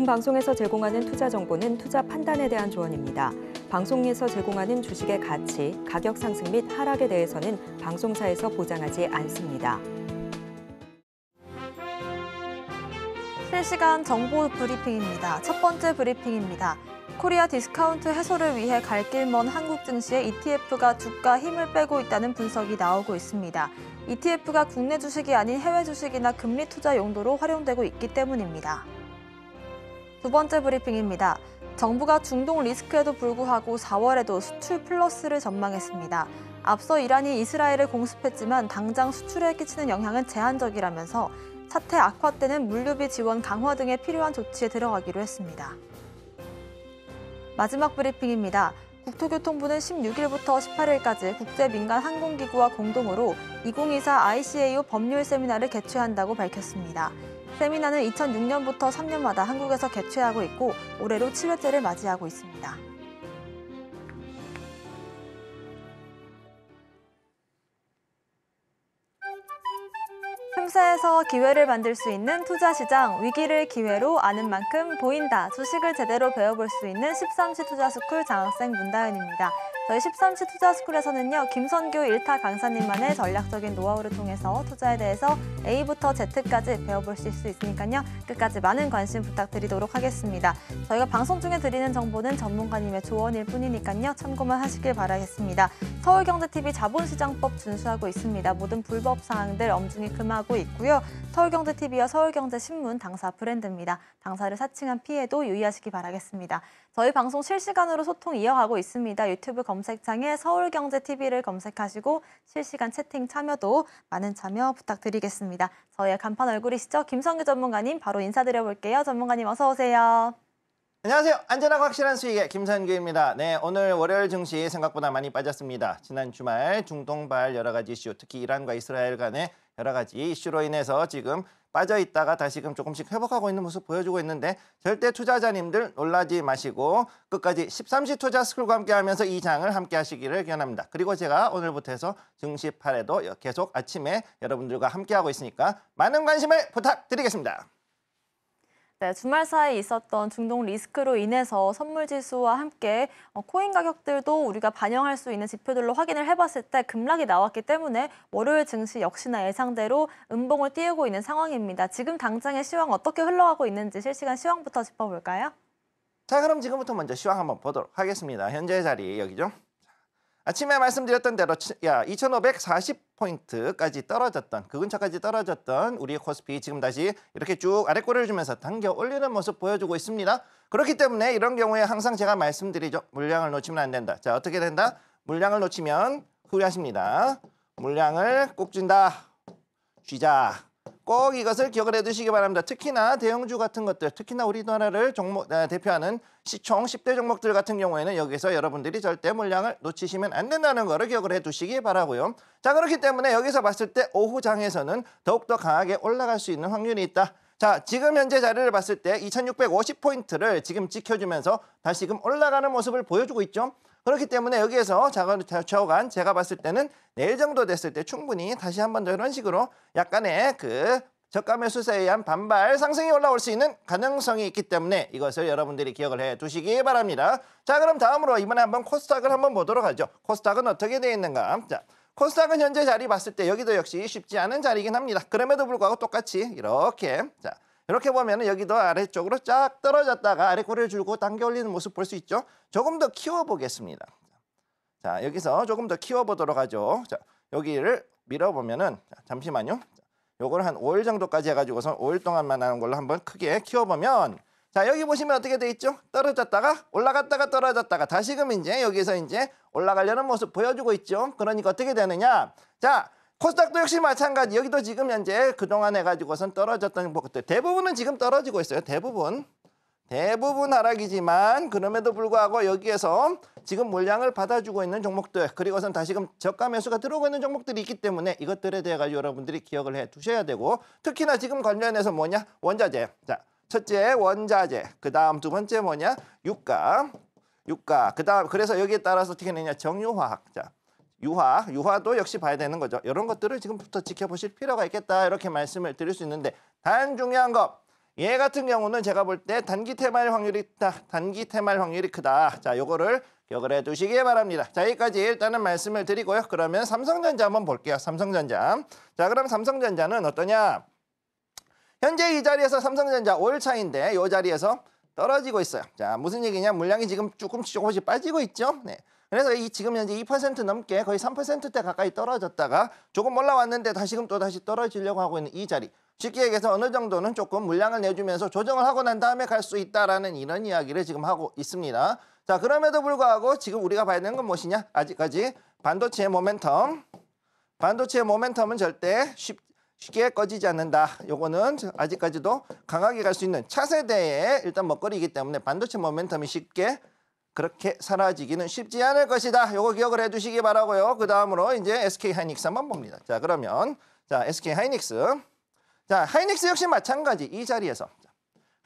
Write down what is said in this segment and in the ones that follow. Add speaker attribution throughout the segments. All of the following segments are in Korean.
Speaker 1: 본 방송에서 제공하는 투자 정보는 투자 판단에 대한 조언입니다. 방송에서 제공하는 주식의 가치, 가격 상승 및 하락에 대해서는 방송사에서 보장하지 않습니다. 실시간 정보 브리핑입니다. 첫 번째 브리핑입니다. 코리아 디스카운트 해소를 위해 갈 길먼 한국 증시의 ETF가 주가 힘을 빼고 있다는 분석이 나오고 있습니다. ETF가 국내 주식이 아닌 해외 주식이나 금리 투자 용도로 활용되고 있기 때문입니다. 두 번째 브리핑입니다. 정부가 중동 리스크에도 불구하고 4월에도 수출 플러스를 전망했습니다. 앞서 이란이 이스라엘을 공습했지만 당장 수출에 끼치는 영향은 제한적이라면서 사태 악화 때는 물류비 지원 강화 등의 필요한 조치에 들어가기로 했습니다. 마지막 브리핑입니다. 국토교통부는 16일부터 18일까지 국제민간 항공기구와 공동으로 2024 ICAO 법률 세미나를 개최한다고 밝혔습니다. 세미나는 2006년부터 3년마다 한국에서 개최하고 있고 올해로 7회째를 맞이하고 있습니다. 틈새에서 기회를 만들 수 있는 투자 시장, 위기를 기회로 아는 만큼 보인다. 주식을 제대로 배워볼 수 있는 13시 투자스쿨 장학생 문다연입니다. 저희 13시 투자스쿨에서는요. 김선규 일타 강사님만의 전략적인 노하우를 통해서 투자에 대해서 A부터 Z까지 배워보실 수 있으니까요. 끝까지 많은 관심 부탁드리도록 하겠습니다. 저희가 방송 중에 드리는 정보는 전문가님의 조언일 뿐이니까요. 참고만 하시길 바라겠습니다. 서울경제TV 자본시장법 준수하고 있습니다. 모든 불법 사항들 엄중히 금하고 있고요. 서울경제TV와 서울경제신문 당사 브랜드입니다. 당사를 사칭한 피해도 유의하시기 바라겠습니다. 저희 방송 실시간으로 소통 이어가고 있습니다. 유튜브 검색창에 서울경제TV를 검색하시고 실시간 채팅 참여도 많은 참여 부탁드리겠습니다. 저희의 간판 얼굴이시죠? 김성규 전문가님 바로 인사드려볼게요. 전문가님 어서 오세요.
Speaker 2: 안녕하세요. 안전하고 확실한 수익의 김선규입니다. 네, 오늘 월요일 증시 생각보다 많이 빠졌습니다. 지난 주말 중동발 여러 가지 이슈, 특히 이란과 이스라엘 간의 여러 가지 이슈로 인해서 지금 빠져 있다가 다시금 조금씩 회복하고 있는 모습 보여주고 있는데 절대 투자자님들 놀라지 마시고 끝까지 13시 투자 스쿨과 함께하면서 이 장을 함께하시기를 기원합니다. 그리고 제가 오늘부터 해서 증시 8회도 계속 아침에 여러분들과 함께하고 있으니까 많은 관심을 부탁드리겠습니다.
Speaker 1: 네, 주말 사이 에 있었던 중동 리스크로 인해서 선물 지수와 함께 어, 코인 가격들도 우리가 반영할 수 있는 지표들로 확인을 해봤을 때 급락이 나왔기 때문에 월요일 증시 역시나 예상대로 음봉을 띄우고 있는 상황입니다. 지금 당장의 시황 어떻게 흘러가고 있는지 실시간 시황부터 짚어볼까요?
Speaker 2: 자, 그럼 지금부터 먼저 시황 한번 보도록 하겠습니다. 현재 자리 여기죠? 아침에 말씀드렸던 대로 야 2,540포인트까지 떨어졌던 그 근처까지 떨어졌던 우리의 코스피 지금 다시 이렇게 쭉 아래꼬리를 주면서 당겨 올리는 모습 보여주고 있습니다. 그렇기 때문에 이런 경우에 항상 제가 말씀드리죠. 물량을 놓치면 안 된다. 자 어떻게 된다? 물량을 놓치면 후회하십니다. 물량을 꼭 준다. 쉬자. 꼭 이것을 기억을 해두시기 바랍니다. 특히나 대형주 같은 것들, 특히나 우리나라를 종목, 아, 대표하는 시총 10대 종목들 같은 경우에는 여기서 여러분들이 절대 물량을 놓치시면 안 된다는 거를 기억을 해두시기 바라고요. 자 그렇기 때문에 여기서 봤을 때 오후장에서는 더욱더 강하게 올라갈 수 있는 확률이 있다. 자 지금 현재 자리를 봤을 때 2650포인트를 지금 지켜주면서 다시금 올라가는 모습을 보여주고 있죠. 그렇기 때문에 여기에서 좌우간 제가 봤을 때는 내일 정도 됐을 때 충분히 다시 한 번 더 이런 식으로 약간의 그 저가 매수세에 의한 반발 상승이 올라올 수 있는 가능성이 있기 때문에 이것을 여러분들이 기억을 해 두시기 바랍니다. 자 그럼 다음으로 이번에 한번 코스닥을 한번 보도록 하죠. 코스닥은 어떻게 되어 있는가. 자 코스닥은 현재 자리 봤을 때 여기도 역시 쉽지 않은 자리이긴 합니다. 그럼에도 불구하고 똑같이 이렇게 자 이렇게 보면 여기도 아래쪽으로 쫙 떨어졌다가 아래 고리를 줄고 당겨 올리는 모습 볼 수 있죠. 조금 더 키워보겠습니다. 자, 여기서 조금 더 키워보도록 하죠. 자, 여기를 밀어보면은 잠시만요. 요걸 한 5일 정도까지 해가지고서 5일 동안만 하는 걸로 한번 크게 키워보면 자 여기 보시면 어떻게 돼 있죠? 떨어졌다가 올라갔다가 떨어졌다가 다시금 이제 여기서 이제 올라가려는 모습 보여주고 있죠. 그러니까 어떻게 되느냐? 자 코스닥도 역시 마찬가지. 여기도 지금 현재 그동안 해가지고선 떨어졌던 것들 뭐 대부분은 지금 떨어지고 있어요. 대부분. 대부분 하락이지만 그럼에도 불구하고 여기에서 지금 물량을 받아주고 있는 종목들 그리고선 다시금 저가 매수가 들어오고 있는 종목들이 있기 때문에 이것들에 대해 가지고 여러분들이 기억을 해 두셔야 되고 특히나 지금 관련해서 뭐냐 원자재 자 첫째 원자재 그 다음 두 번째 뭐냐 유가 유가 그 다음 그래서 여기에 따라서 어떻게 되냐 정유화학 자 유화, 유화도 역시 봐야 되는 거죠. 이런 것들을 지금부터 지켜보실 필요가 있겠다 이렇게 말씀을 드릴 수 있는데 단 중요한 거. 얘 같은 경우는 제가 볼 때 단기 테마일 확률이 있다 단기 테마일 확률이 크다. 자, 요거를 기억을 해두시기 바랍니다. 자, 여기까지 일단은 말씀을 드리고요. 그러면 삼성전자 한번 볼게요. 삼성전자. 자, 그럼 삼성전자는 어떠냐? 현재 이 자리에서 삼성전자 5일 차인데 이 자리에서 떨어지고 있어요. 자, 무슨 얘기냐? 물량이 지금 조금씩 조금씩 빠지고 있죠? 네. 그래서 이 지금 현재 2% 넘게 거의 3%대 가까이 떨어졌다가 조금 올라왔는데 다시금 또 다시 떨어지려고 하고 있는 이 자리. 쉽게 얘기해서 어느 정도는 조금 물량을 내주면서 조정을 하고 난 다음에 갈 수 있다라는 이런 이야기를 지금 하고 있습니다. 자 그럼에도 불구하고 지금 우리가 봐야 되는 건 무엇이냐? 아직까지 반도체의 모멘텀. 반도체의 모멘텀은 절대 쉽, 쉽게 꺼지지 않는다. 요거는 아직까지도 강하게 갈 수 있는 차세대의 일단 먹거리이기 때문에 반도체 모멘텀이 쉽게 그렇게 사라지기는 쉽지 않을 것이다. 요거 기억을 해두시기 바라고요. 그 다음으로 이제 SK 하이닉스 한번 봅니다. 자 그러면 자 SK 하이닉스 자 하이닉스 역시 마찬가지 이 자리에서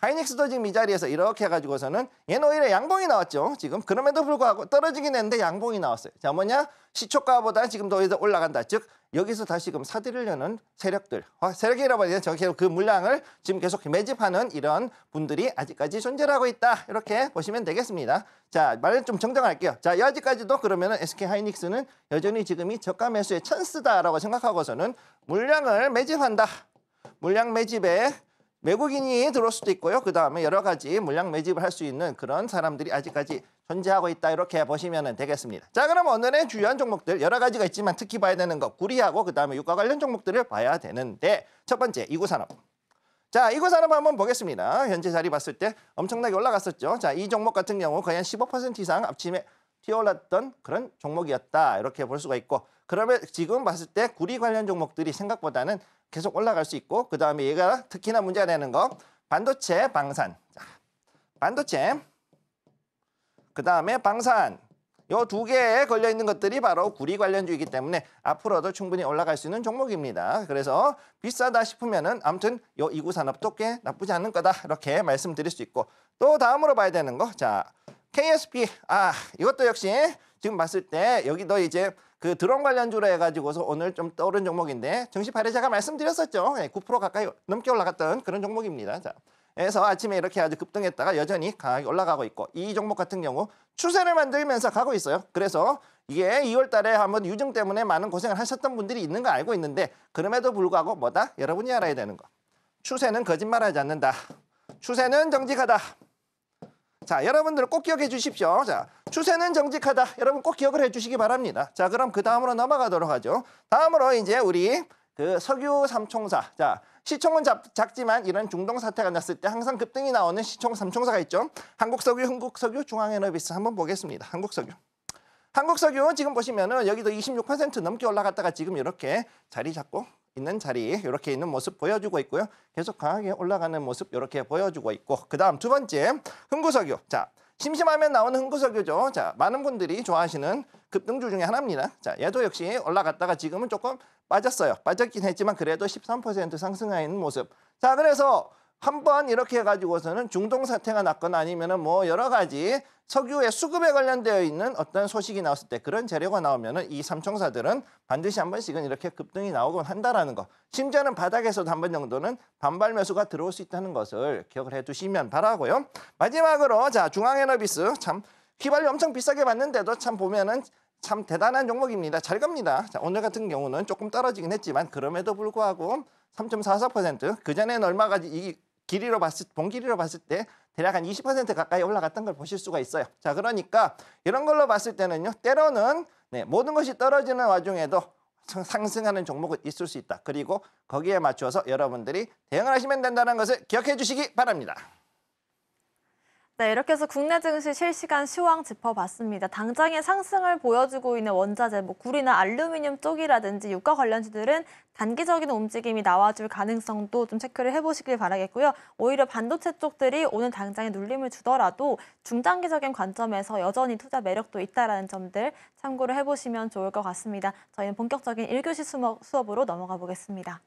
Speaker 2: 하이닉스도 지금 이 자리에서 이렇게 해가지고서는 얘는 오히려 양봉이 나왔죠. 지금 그럼에도 불구하고 떨어지긴 했는데 양봉이 나왔어요. 자 뭐냐? 시초가보다 지금 더 올라간다. 즉 여기서 다시금 사들이려는 세력들, 어, 세력이라고 해야 되죠. 그 물량을 지금 계속 매집하는 이런 분들이 아직까지 존재하고 있다. 이렇게 보시면 되겠습니다. 자, 말을 좀 정정할게요. 자, 여지까지도 그러면 SK 하이닉스는 여전히 지금이 저가 매수의 찬스다라고 생각하고서는 물량을 매집한다. 물량 매집에 외국인이 들어올 수도 있고요. 그다음에 여러 가지 물량 매집을 할 수 있는 그런 사람들이 아직까지 존재하고 있다 이렇게 보시면 되겠습니다. 자 그럼 오늘의 주요한 종목들 여러 가지가 있지만 특히 봐야 되는 거 구리하고 그다음에 유가 관련 종목들을 봐야 되는데 첫 번째 이구산업. 자, 이구 산업 한번 보겠습니다. 현재 자리 봤을 때 엄청나게 올라갔었죠. 자, 이 종목 같은 경우 거의 한 15% 이상 앞침에 튀어올랐던 그런 종목이었다. 이렇게 볼 수가 있고 그러면 지금 봤을 때 구리 관련 종목들이 생각보다는 계속 올라갈 수 있고 그 다음에 얘가 특히나 문제가 되는 거 반도체 방산 자, 반도체 그 다음에 방산 요두 개에 걸려있는 것들이 바로 구리 관련주이기 때문에 앞으로도 충분히 올라갈 수 있는 종목입니다. 그래서 비싸다 싶으면 은 아무튼 요 이구 산업도 꽤 나쁘지 않은 거다 이렇게 말씀드릴 수 있고 또 다음으로 봐야 되는 거 자 KSP 아 이것도 역시 지금 봤을 때 여기 도 이제 그 드론 관련주로 해가지고서 오늘 좀 떠오른 종목인데 정시 발에 제가 말씀드렸었죠. 9% 예, 가까이 넘게 올라갔던 그런 종목입니다. 자. 그래서 아침에 이렇게 아주 급등했다가 여전히 강하게 올라가고 있고 이 종목 같은 경우 추세를 만들면서 가고 있어요. 그래서 이게 2월 달에 한번 유증 때문에 많은 고생을 하셨던 분들이 있는 거 알고 있는데 그럼에도 불구하고 뭐다? 여러분이 알아야 되는 거. 추세는 거짓말하지 않는다. 추세는 정직하다. 자, 여러분들 꼭 기억해 주십시오. 자, 추세는 정직하다. 여러분 꼭 기억을 해 주시기 바랍니다. 자, 그럼 그 다음으로 넘어가도록 하죠. 다음으로 이제 우리 그 석유 삼총사. 자, 시총은 작, 작지만 이런 중동 사태가 났을 때 항상 급등이 나오는 시총 삼총사가 있죠. 한국석유, 흥국석유, 중앙에너비스 한번 보겠습니다. 한국석유. 한국석유 지금 보시면은 여기도 26% 넘게 올라갔다가 지금 이렇게 자리 잡고 있는 자리 이렇게 있는 모습 보여주고 있고요. 계속 강하게 올라가는 모습 이렇게 보여주고 있고 그 다음 두 번째 흥구석유 자 심심하면 나오는 흥구석유죠. 자 많은 분들이 좋아하시는 급등주 중에 하나입니다. 자 얘도 역시 올라갔다가 지금은 조금 빠졌어요. 빠졌긴 했지만 그래도 13% 상승하는 모습 자 그래서 한번 이렇게 해가지고서는 중동 사태가 났거나 아니면은 뭐 여러 가지 석유의 수급에 관련되어 있는 어떤 소식이 나왔을 때 그런 재료가 나오면은 이 삼총사들은 반드시 한 번씩은 이렇게 급등이 나오곤 한다라는 거. 심지어는 바닥에서도 한 번 정도는 반발 매수가 들어올 수 있다는 것을 기억을 해 두시면 바라고요. 마지막으로 자, 중앙에너비스 참 휘발유 엄청 비싸게 봤는데도참 보면은 참 대단한 종목입니다. 잘 갑니다. 자, 오늘 같은 경우는 조금 떨어지긴 했지만 그럼에도 불구하고 3.44%그 전에는 얼마까지 이 길이로 봤을 본 길이로 봤을 때 대략 한 20% 가까이 올라갔던 걸 보실 수가 있어요. 자, 그러니까 이런 걸로 봤을 때는요. 때로는 네, 모든 것이 떨어지는 와중에도 상승하는 종목은 있을 수 있다. 그리고 거기에 맞춰서 여러분들이 대응을 하시면 된다는 것을 기억해 주시기 바랍니다.
Speaker 1: 네, 이렇게 해서 국내 증시 실시간 시황 짚어봤습니다. 당장의 상승을 보여주고 있는 원자재, 뭐 구리나 알루미늄 쪽이라든지 유가 관련주들은 단기적인 움직임이 나와줄 가능성도 좀 체크를 해보시길 바라겠고요. 오히려 반도체 쪽들이 오늘 당장에 눌림을 주더라도 중장기적인 관점에서 여전히 투자 매력도 있다라는 점들 참고를 해보시면 좋을 것 같습니다. 저희는 본격적인 일교시 수업으로 넘어가 보겠습니다.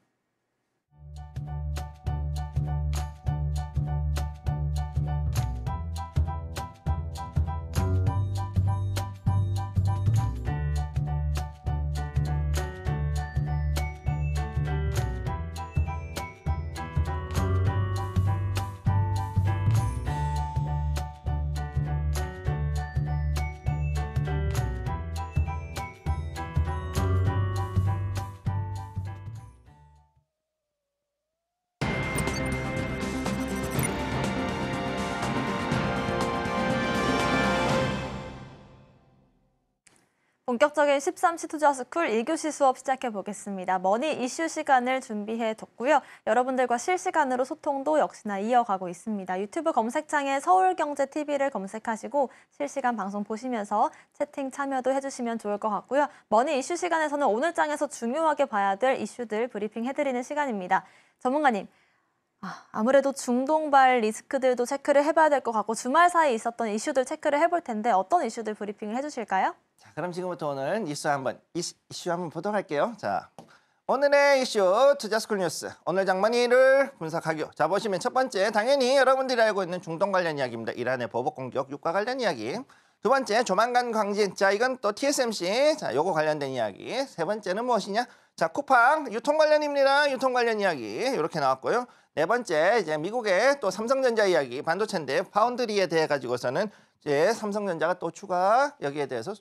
Speaker 1: 본격적인 13시 투자 스쿨 1교시 수업 시작해 보겠습니다. 머니 이슈 시간을 준비해 뒀고요. 여러분들과 실시간으로 소통도 역시나 이어가고 있습니다. 유튜브 검색창에 서울경제TV를 검색하시고 실시간 방송 보시면서 채팅 참여도 해주시면 좋을 것 같고요. 머니 이슈 시간에서는 오늘장에서 중요하게 봐야 될 이슈들 브리핑 해드리는 시간입니다. 전문가님, 아, 아무래도 중동발 리스크들도 체크를 해봐야 될 것 같고 주말 사이에 있었던 이슈들 체크를 해볼 텐데 어떤 이슈들 브리핑을 해주실까요?
Speaker 2: 자, 그럼 지금부터 오늘 이슈 한번 이슈, 이슈 한번 보도록 할게요. 자, 오늘의 이슈 투자스쿨 뉴스 오늘 장만이를 분석하기요. 자 보시면 첫 번째 당연히 여러분들이 알고 있는 중동 관련 이야기입니다. 이란의 보복 공격 유가 관련 이야기. 두 번째 조만간 광진. 자 이건 또 TSMC. 자 요거 관련된 이야기. 세 번째는 무엇이냐? 자 쿠팡 유통 관련입니다. 유통 관련 이야기 이렇게 나왔고요. 네 번째 이제 미국의 또 삼성전자 이야기 반도체인데 파운드리에 대해 가지고서는 이제 삼성전자가 또 추가 여기에 대해서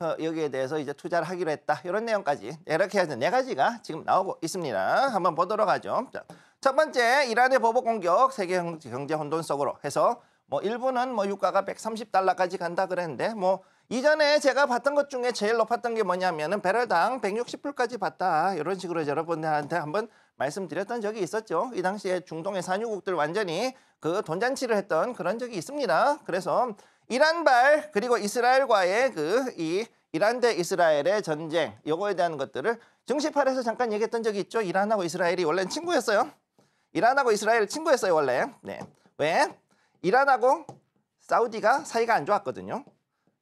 Speaker 2: 여기에 대해서 이제 투자를 하기로 했다. 이런 내용까지 네, 이렇게 해서 네 가지가 지금 나오고 있습니다. 한번 보도록 하죠. 자, 첫 번째 이란의 보복 공격 세계 경제 혼돈 속으로 해서 뭐 일부는 뭐 유가가 130달러까지 간다 그랬는데 뭐 이전에 제가 봤던 것 중에 제일 높았던 게 뭐냐면은 배럴당 160불까지 봤다 이런 식으로 여러분들한테 한번 말씀드렸던 적이 있었죠. 이 당시에 중동의 산유국들 완전히 그 돈잔치를 했던 그런 적이 있습니다. 그래서 이란발 그리고 이스라엘과의 그 이 이란 대 이스라엘의 전쟁 요거에 대한 것들을 증시팔에서 잠깐 얘기했던 적이 있죠. 이란하고 이스라엘이 원래는 친구였어요. 이란하고 이스라엘 친구였어요 원래. 네. 왜? 이란하고 사우디가 사이가 안 좋았거든요.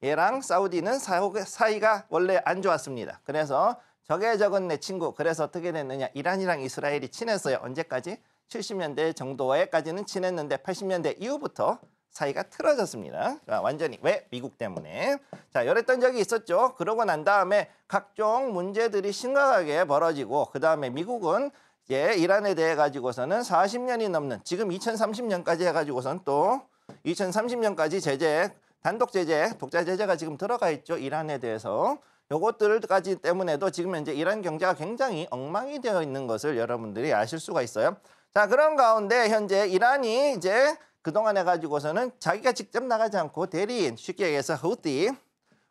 Speaker 2: 얘랑 사우디는 사이가 원래 안 좋았습니다. 그래서 적의 적은 내 친구. 그래서 어떻게 됐느냐. 이란이랑 이스라엘이 친했어요. 언제까지? 70년대 정도에까지는 친했는데 80년대 이후부터 사이가 틀어졌습니다. 자, 완전히 왜 미국 때문에 자 열했던 적이 있었죠. 그러고 난 다음에 각종 문제들이 심각하게 벌어지고 그 다음에 미국은 이제 이란에 대해 가지고서는 40년이 넘는 지금 2030년까지 해가지고선 또 2030년까지 제재 단독 제재 독자 제재가 지금 들어가 있죠. 이란에 대해서 요것들까지 때문에도 지금 현재 이란 경제가 굉장히 엉망이 되어 있는 것을 여러분들이 아실 수가 있어요. 자 그런 가운데 현재 이란이 이제 그동안 해가지고서는 자기가 직접 나가지 않고 대리인, 쉽게 얘기해서 후티,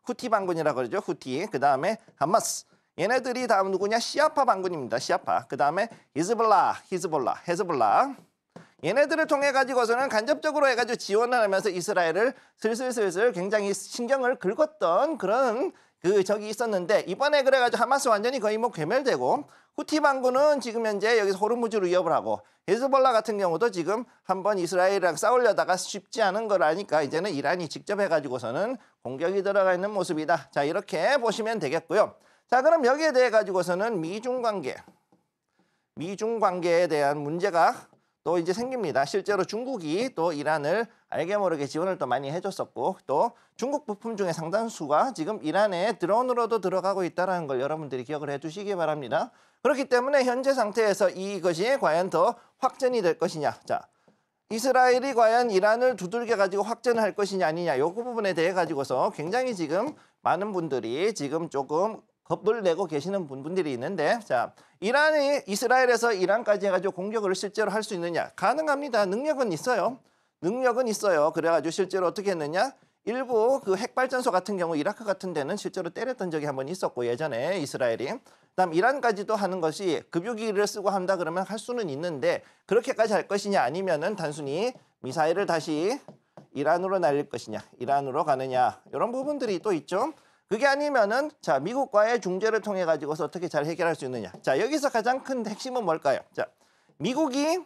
Speaker 2: 후티 반군이라고 그러죠. 후티. 그 다음에 하마스. 얘네들이 다음 누구냐? 시아파 반군입니다. 시아파. 그 다음에 히즈볼라, 히즈볼라, 헤즈볼라. 얘네들을 통해 가지고서는 간접적으로 해가지고 지원을 하면서 이스라엘을 슬슬슬슬 굉장히 신경을 긁었던 그런 그 적이 있었는데 이번에 그래가지고 하마스 완전히 거의 뭐 괴멸되고 후티 반군은 지금 현재 여기서 호르무즈로 위협을 하고 헤즈볼라 같은 경우도 지금 한번 이스라엘이랑 싸우려다가 쉽지 않은 걸 아니까 이제는 이란이 직접 해가지고서는 공격이 들어가 있는 모습이다. 자 이렇게 보시면 되겠고요. 자 그럼 여기에 대해 가지고서는 미중 관계, 미중 관계에 대한 문제가 또 이제 생깁니다. 실제로 중국이 또 이란을 알게 모르게 지원을 또 많이 해줬었고 또 중국 부품 중에 상당수가 지금 이란에 드론으로도 들어가고 있다는 걸 여러분들이 기억을 해주시기 바랍니다. 그렇기 때문에 현재 상태에서 이것이 과연 더 확전이 될 것이냐. 자, 이스라엘이 과연 이란을 두들겨 가지고 확전을 할 것이냐 아니냐 요 부분에 대해 가지고서 굉장히 지금 많은 분들이 지금 조금 겁을 내고 계시는 분들이 있는데 자 이란이 이스라엘에서 이란까지 해가지고 공격을 실제로 할 수 있느냐 가능합니다 능력은 있어요 능력은 있어요 그래가지고 실제로 어떻게 했느냐 일부 그 핵발전소 같은 경우 이라크 같은 데는 실제로 때렸던 적이 한 번 있었고 예전에 이스라엘이 그다음 이란까지도 하는 것이 급유기를 쓰고 한다 그러면 할 수는 있는데 그렇게까지 할 것이냐 아니면은 단순히 미사일을 다시 이란으로 날릴 것이냐 이란으로 가느냐 이런 부분들이 또 있죠. 그게 아니면은 자 미국과의 중재를 통해 가지고서 어떻게 잘 해결할 수 있느냐. 자 여기서 가장 큰 핵심은 뭘까요? 자 미국이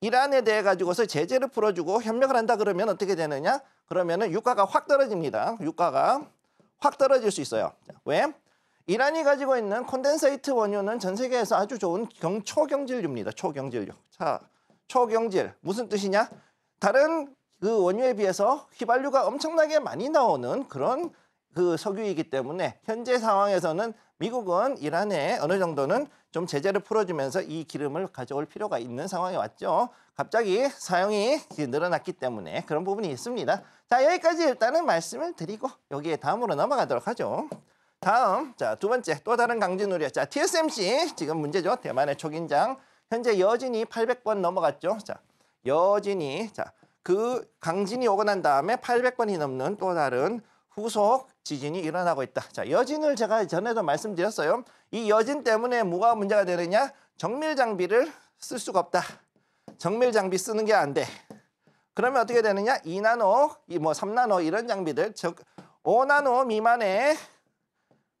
Speaker 2: 이란에 대해 가지고서 제재를 풀어주고 협력을 한다 그러면 어떻게 되느냐? 그러면은 유가가 확 떨어집니다. 유가가 확 떨어질 수 있어요. 자, 왜? 이란이 가지고 있는 콘덴세이트 원유는 전 세계에서 아주 좋은 경, 초경질류입니다. 초경질류. 자, 초경질 무슨 뜻이냐? 다른 그 원유에 비해서 휘발유가 엄청나게 많이 나오는 그런 그 석유이기 때문에 현재 상황에서는 미국은 이란에 어느 정도는 좀 제재를 풀어주면서 이 기름을 가져올 필요가 있는 상황이 왔죠. 갑자기 사용이 늘어났기 때문에 그런 부분이 있습니다. 자 여기까지 일단은 말씀을 드리고 여기에 다음으로 넘어가도록 하죠. 다음 자 두 번째 또 다른 강진 우려 자 TSMC 지금 문제죠 대만의 초긴장 현재 여진이 800번 넘어갔죠 자 여진이 자 그 강진이 오고 난 다음에 800번이 넘는 또 다른 후속 지진이 일어나고 있다. 자, 여진을 제가 전에도 말씀드렸어요. 이 여진 때문에 뭐가 문제가 되느냐? 정밀 장비를 쓸 수가 없다. 정밀 장비 쓰는 게 안 돼. 그러면 어떻게 되느냐? 2나노, 뭐 3나노 이런 장비들, 즉 5나노 미만의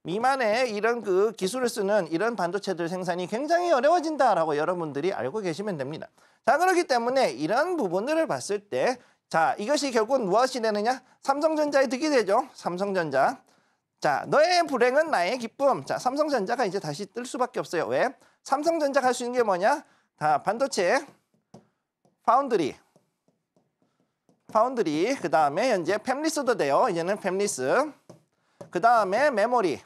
Speaker 2: 미만의 이런 그 기술을 쓰는 이런 반도체들 생산이 굉장히 어려워진다라고 여러분들이 알고 계시면 됩니다. 자 그렇기 때문에 이런 부분들을 봤을 때 자, 이것이 결국 은 무엇이 되느냐? 삼성전자의 득이 되죠. 삼성전자. 자, 너의 불행은 나의 기쁨. 자, 삼성전자가 이제 다시 뜰 수밖에 없어요. 왜? 삼성전자 갈 수 있는 게 뭐냐? 다 반도체, 파운드리, 파운드리, 그 다음에 현재 팸리스도 돼요. 이제는 팸리스, 그 다음에 메모리,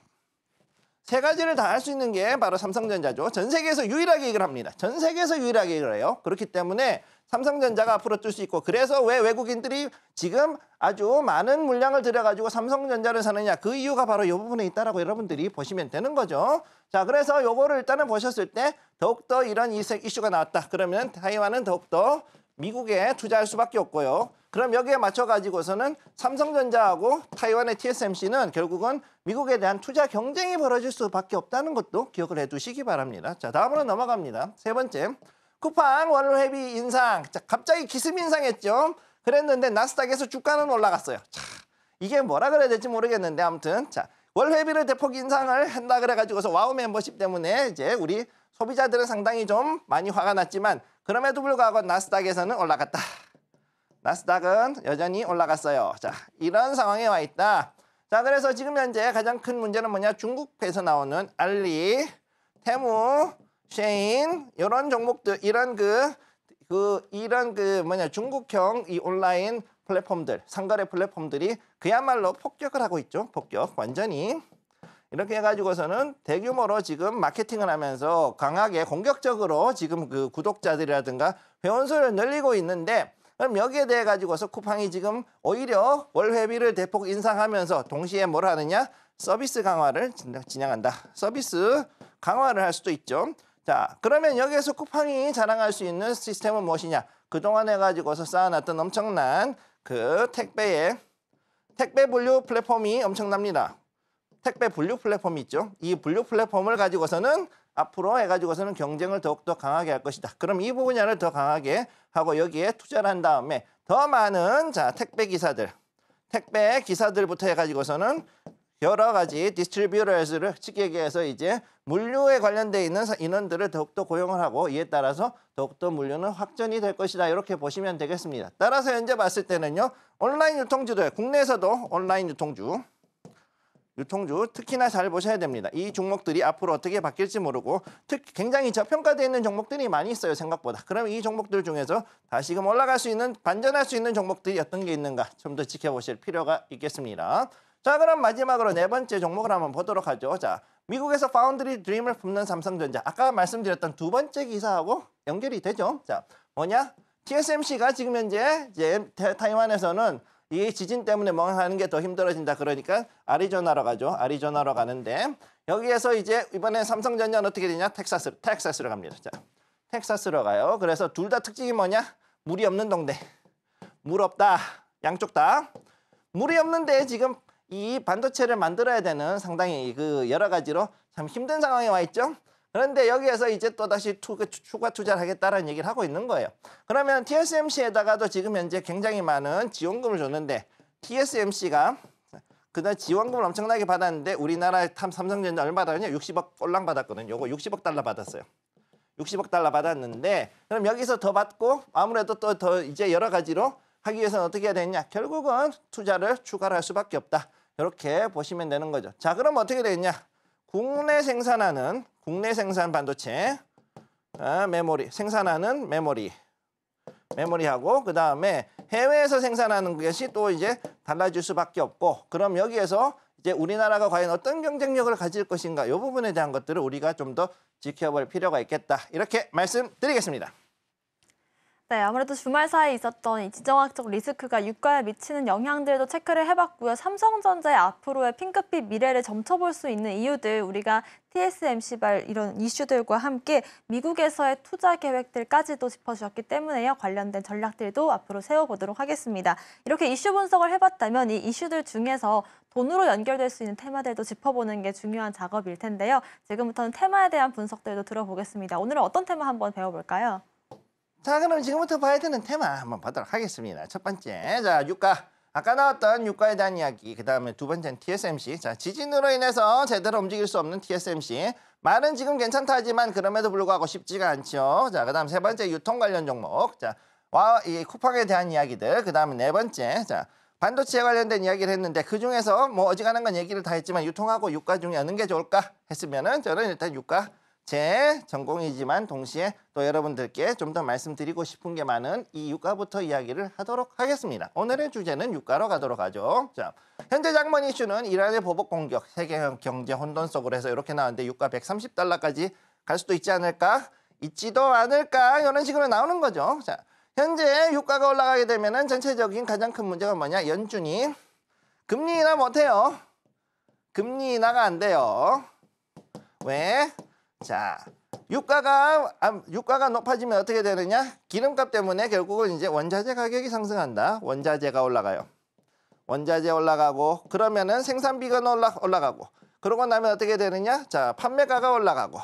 Speaker 2: 세 가지를 다 할 수 있는 게 바로 삼성전자죠. 전 세계에서 유일하게 이걸 합니다. 전 세계에서 유일하게 이걸 해요. 그렇기 때문에 삼성전자가 앞으로 뜰 수 있고 그래서 왜 외국인들이 지금 아주 많은 물량을 들여가지고 삼성전자를 사느냐 그 이유가 바로 이 부분에 있다라고 여러분들이 보시면 되는 거죠. 자 그래서 요거를 일단은 보셨을 때 더욱더 이런 이슈가 나왔다. 그러면 타이완은 더욱더 미국에 투자할 수밖에 없고요. 그럼 여기에 맞춰가지고서는 삼성전자하고 타이완의 TSMC는 결국은 미국에 대한 투자 경쟁이 벌어질 수밖에 없다는 것도 기억을 해두시기 바랍니다. 자, 다음으로 넘어갑니다. 세 번째, 쿠팡 월회비 인상. 자, 갑자기 기습 인상했죠. 그랬는데 나스닥에서 주가는 올라갔어요. 자, 이게 뭐라 그래야 될지 모르겠는데 아무튼 자 월회비를 대폭 인상을 한다 그래가지고서 와우 멤버십 때문에 이제 우리 소비자들은 상당히 좀 많이 화가 났지만 그럼에도 불구하고 나스닥에서는 올라갔다. 나스닥은 여전히 올라갔어요. 자, 이런 상황에 와 있다. 자, 그래서 지금 현재 가장 큰 문제는 뭐냐? 중국에서 나오는 알리, 테무, 쉐인 이런 종목들, 이런 그, 그 이런 그 뭐냐 중국형 이 온라인 플랫폼들, 상거래 플랫폼들이 그야말로 폭격을 하고 있죠. 폭격 완전히. 이렇게 해가지고서는 대규모로 지금 마케팅을 하면서 강하게 공격적으로 지금 그 구독자들이라든가 회원수를 늘리고 있는데 그럼 여기에 대해 가지고서 쿠팡이 지금 오히려 월회비를 대폭 인상하면서 동시에 뭘 하느냐 서비스 강화를 진행한다 서비스 강화를 할 수도 있죠 자 그러면 여기에서 쿠팡이 자랑할 수 있는 시스템은 무엇이냐 그동안 해가지고서 쌓아놨던 엄청난 그 택배의 택배 분류 플랫폼이 엄청납니다 택배 분류 플랫폼이 있죠. 이 분류 플랫폼을 가지고서는 앞으로 해가지고서는 경쟁을 더욱더 강하게 할 것이다. 그럼 이 분야를 더 강하게 하고 여기에 투자를 한 다음에 더 많은 자 택배 기사들, 택배 기사들부터 해가지고서는 여러 가지 디스트리뷰스를 측에게서 이제 물류에 관련돼 있는 인원들을 더욱더 고용을 하고 이에 따라서 더욱더 물류는 확전이 될 것이다 이렇게 보시면 되겠습니다. 따라서 현재 봤을 때는요 온라인 유통주도 국내에서도 온라인 유통주 유통주 특히나 잘 보셔야 됩니다. 이 종목들이 앞으로 어떻게 바뀔지 모르고 특히 굉장히 저평가되어 있는 종목들이 많이 있어요. 생각보다. 그럼 이 종목들 중에서 다시금 올라갈 수 있는 반전할 수 있는 종목들이 어떤 게 있는가 좀 더 지켜보실 필요가 있겠습니다. 자 그럼 마지막으로 네 번째 종목을 한번 보도록 하죠. 자 미국에서 파운드리 드림을 품는 삼성전자 아까 말씀드렸던 두 번째 기사하고 연결이 되죠. 자 뭐냐 TSMC가 지금 현재 이제 타이완에서는 이 지진 때문에 멍하는 뭐 게더 힘들어진다. 그러니까 아리조나로 가죠. 아리조나로 가는데 여기에서 이제 이번에 삼성전자는 어떻게 되냐? 텍사스, 텍사스로 갑니다. 자, 텍사스로 가요. 그래서 둘 다 특징이 뭐냐? 물이 없는 동네. 물 없다. 양쪽 다. 물이 없는데 지금 이 반도체를 만들어야 되는 상당히 그 여러 가지로 참 힘든 상황에 와 있죠. 그런데 여기에서 이제 또다시 그 추가 투자를 하겠다는 라 얘기를 하고 있는 거예요. 그러면 TSMC에다가도 지금 현재 굉장히 많은 지원금을 줬는데 TSMC가 그날 지원금을 엄청나게 받았는데 우리나라 탐 삼성전자 얼마 받았냐? 60억 꼴랑 받았거든요. 요거 60억 달러 받았어요. 60억 달러 받았는데 그럼 여기서 더 받고 아무래도 또 더 이제 여러 가지로 하기 위해서는 어떻게 해야 되냐? 결국은 투자를 추가할 수밖에 없다. 이렇게 보시면 되는 거죠. 자, 그럼 어떻게 되겠냐? 국내 생산하는 국내 생산 반도체 아, 메모리 생산하는 메모리 메모리하고 그 다음에 해외에서 생산하는 것이 또 이제 달라질 수밖에 없고 그럼 여기에서 이제 우리나라가 과연 어떤 경쟁력을 가질 것인가 이 부분에 대한 것들을 우리가 좀 더 지켜볼 필요가 있겠다 이렇게 말씀드리겠습니다.
Speaker 1: 네, 아무래도 주말 사이에 있었던 이 지정학적 리스크가 유가에 미치는 영향들도 체크를 해봤고요. 삼성전자의 앞으로의 핑크빛 미래를 점쳐볼 수 있는 이유들 우리가 TSMC발 이런 이슈들과 함께 미국에서의 투자 계획들까지도 짚어주셨기 때문에요. 관련된 전략들도 앞으로 세워보도록 하겠습니다. 이렇게 이슈 분석을 해봤다면 이 이슈들 중에서 돈으로 연결될 수 있는 테마들도 짚어보는 게 중요한 작업일 텐데요. 지금부터는 테마에 대한 분석들도 들어보겠습니다. 오늘은 어떤 테마 한번 배워볼까요?
Speaker 2: 자 그럼 지금부터 봐야 되는 테마 한번 보도록 하겠습니다. 첫 번째 자 유가 아까 나왔던 유가에 대한 이야기 그 다음에 두 번째는 TSMC 자 지진으로 인해서 제대로 움직일 수 없는 TSMC 말은 지금 괜찮다지만 하 그럼에도 불구하고 쉽지가 않죠. 자그 다음 세 번째 유통 관련 종목 자 와, 이 쿠팡에 대한 이야기들, 그 다음에 네 번째, 자, 반도체에 관련된 이야기를 했는데 그 중에서 뭐 어지간한 건 얘기를 다 했지만 유통하고 유가 중에 어느 게 좋을까 했으면은 저는 일단 유가 제 전공이지만 동시에 또 여러분들께 좀 더 말씀드리고 싶은 게 많은 이 유가부터 이야기를 하도록 하겠습니다. 오늘의 주제는 유가로 가도록 하죠. 자, 현재 장문 이슈는 이란의 보복 공격, 세계 경제 혼돈 속으로 해서 이렇게 나왔는데 유가 130달러까지 갈 수도 있지 않을까? 있지도 않을까? 이런 식으로 나오는 거죠. 자, 현재 유가가 올라가게 되면 은 전체적인 가장 큰 문제가 뭐냐? 연준이 금리 인하 못해요. 금리 인하가 안 돼요. 왜? 자, 유가가 아, 유가가 높아지면 어떻게 되느냐? 기름값 때문에 결국은 이제 원자재 가격이 상승한다. 원자재가 올라가요. 원자재 올라가고 그러면은 생산비가 올라 올라가고 그러고 나면 어떻게 되느냐? 자, 판매가가 올라가고.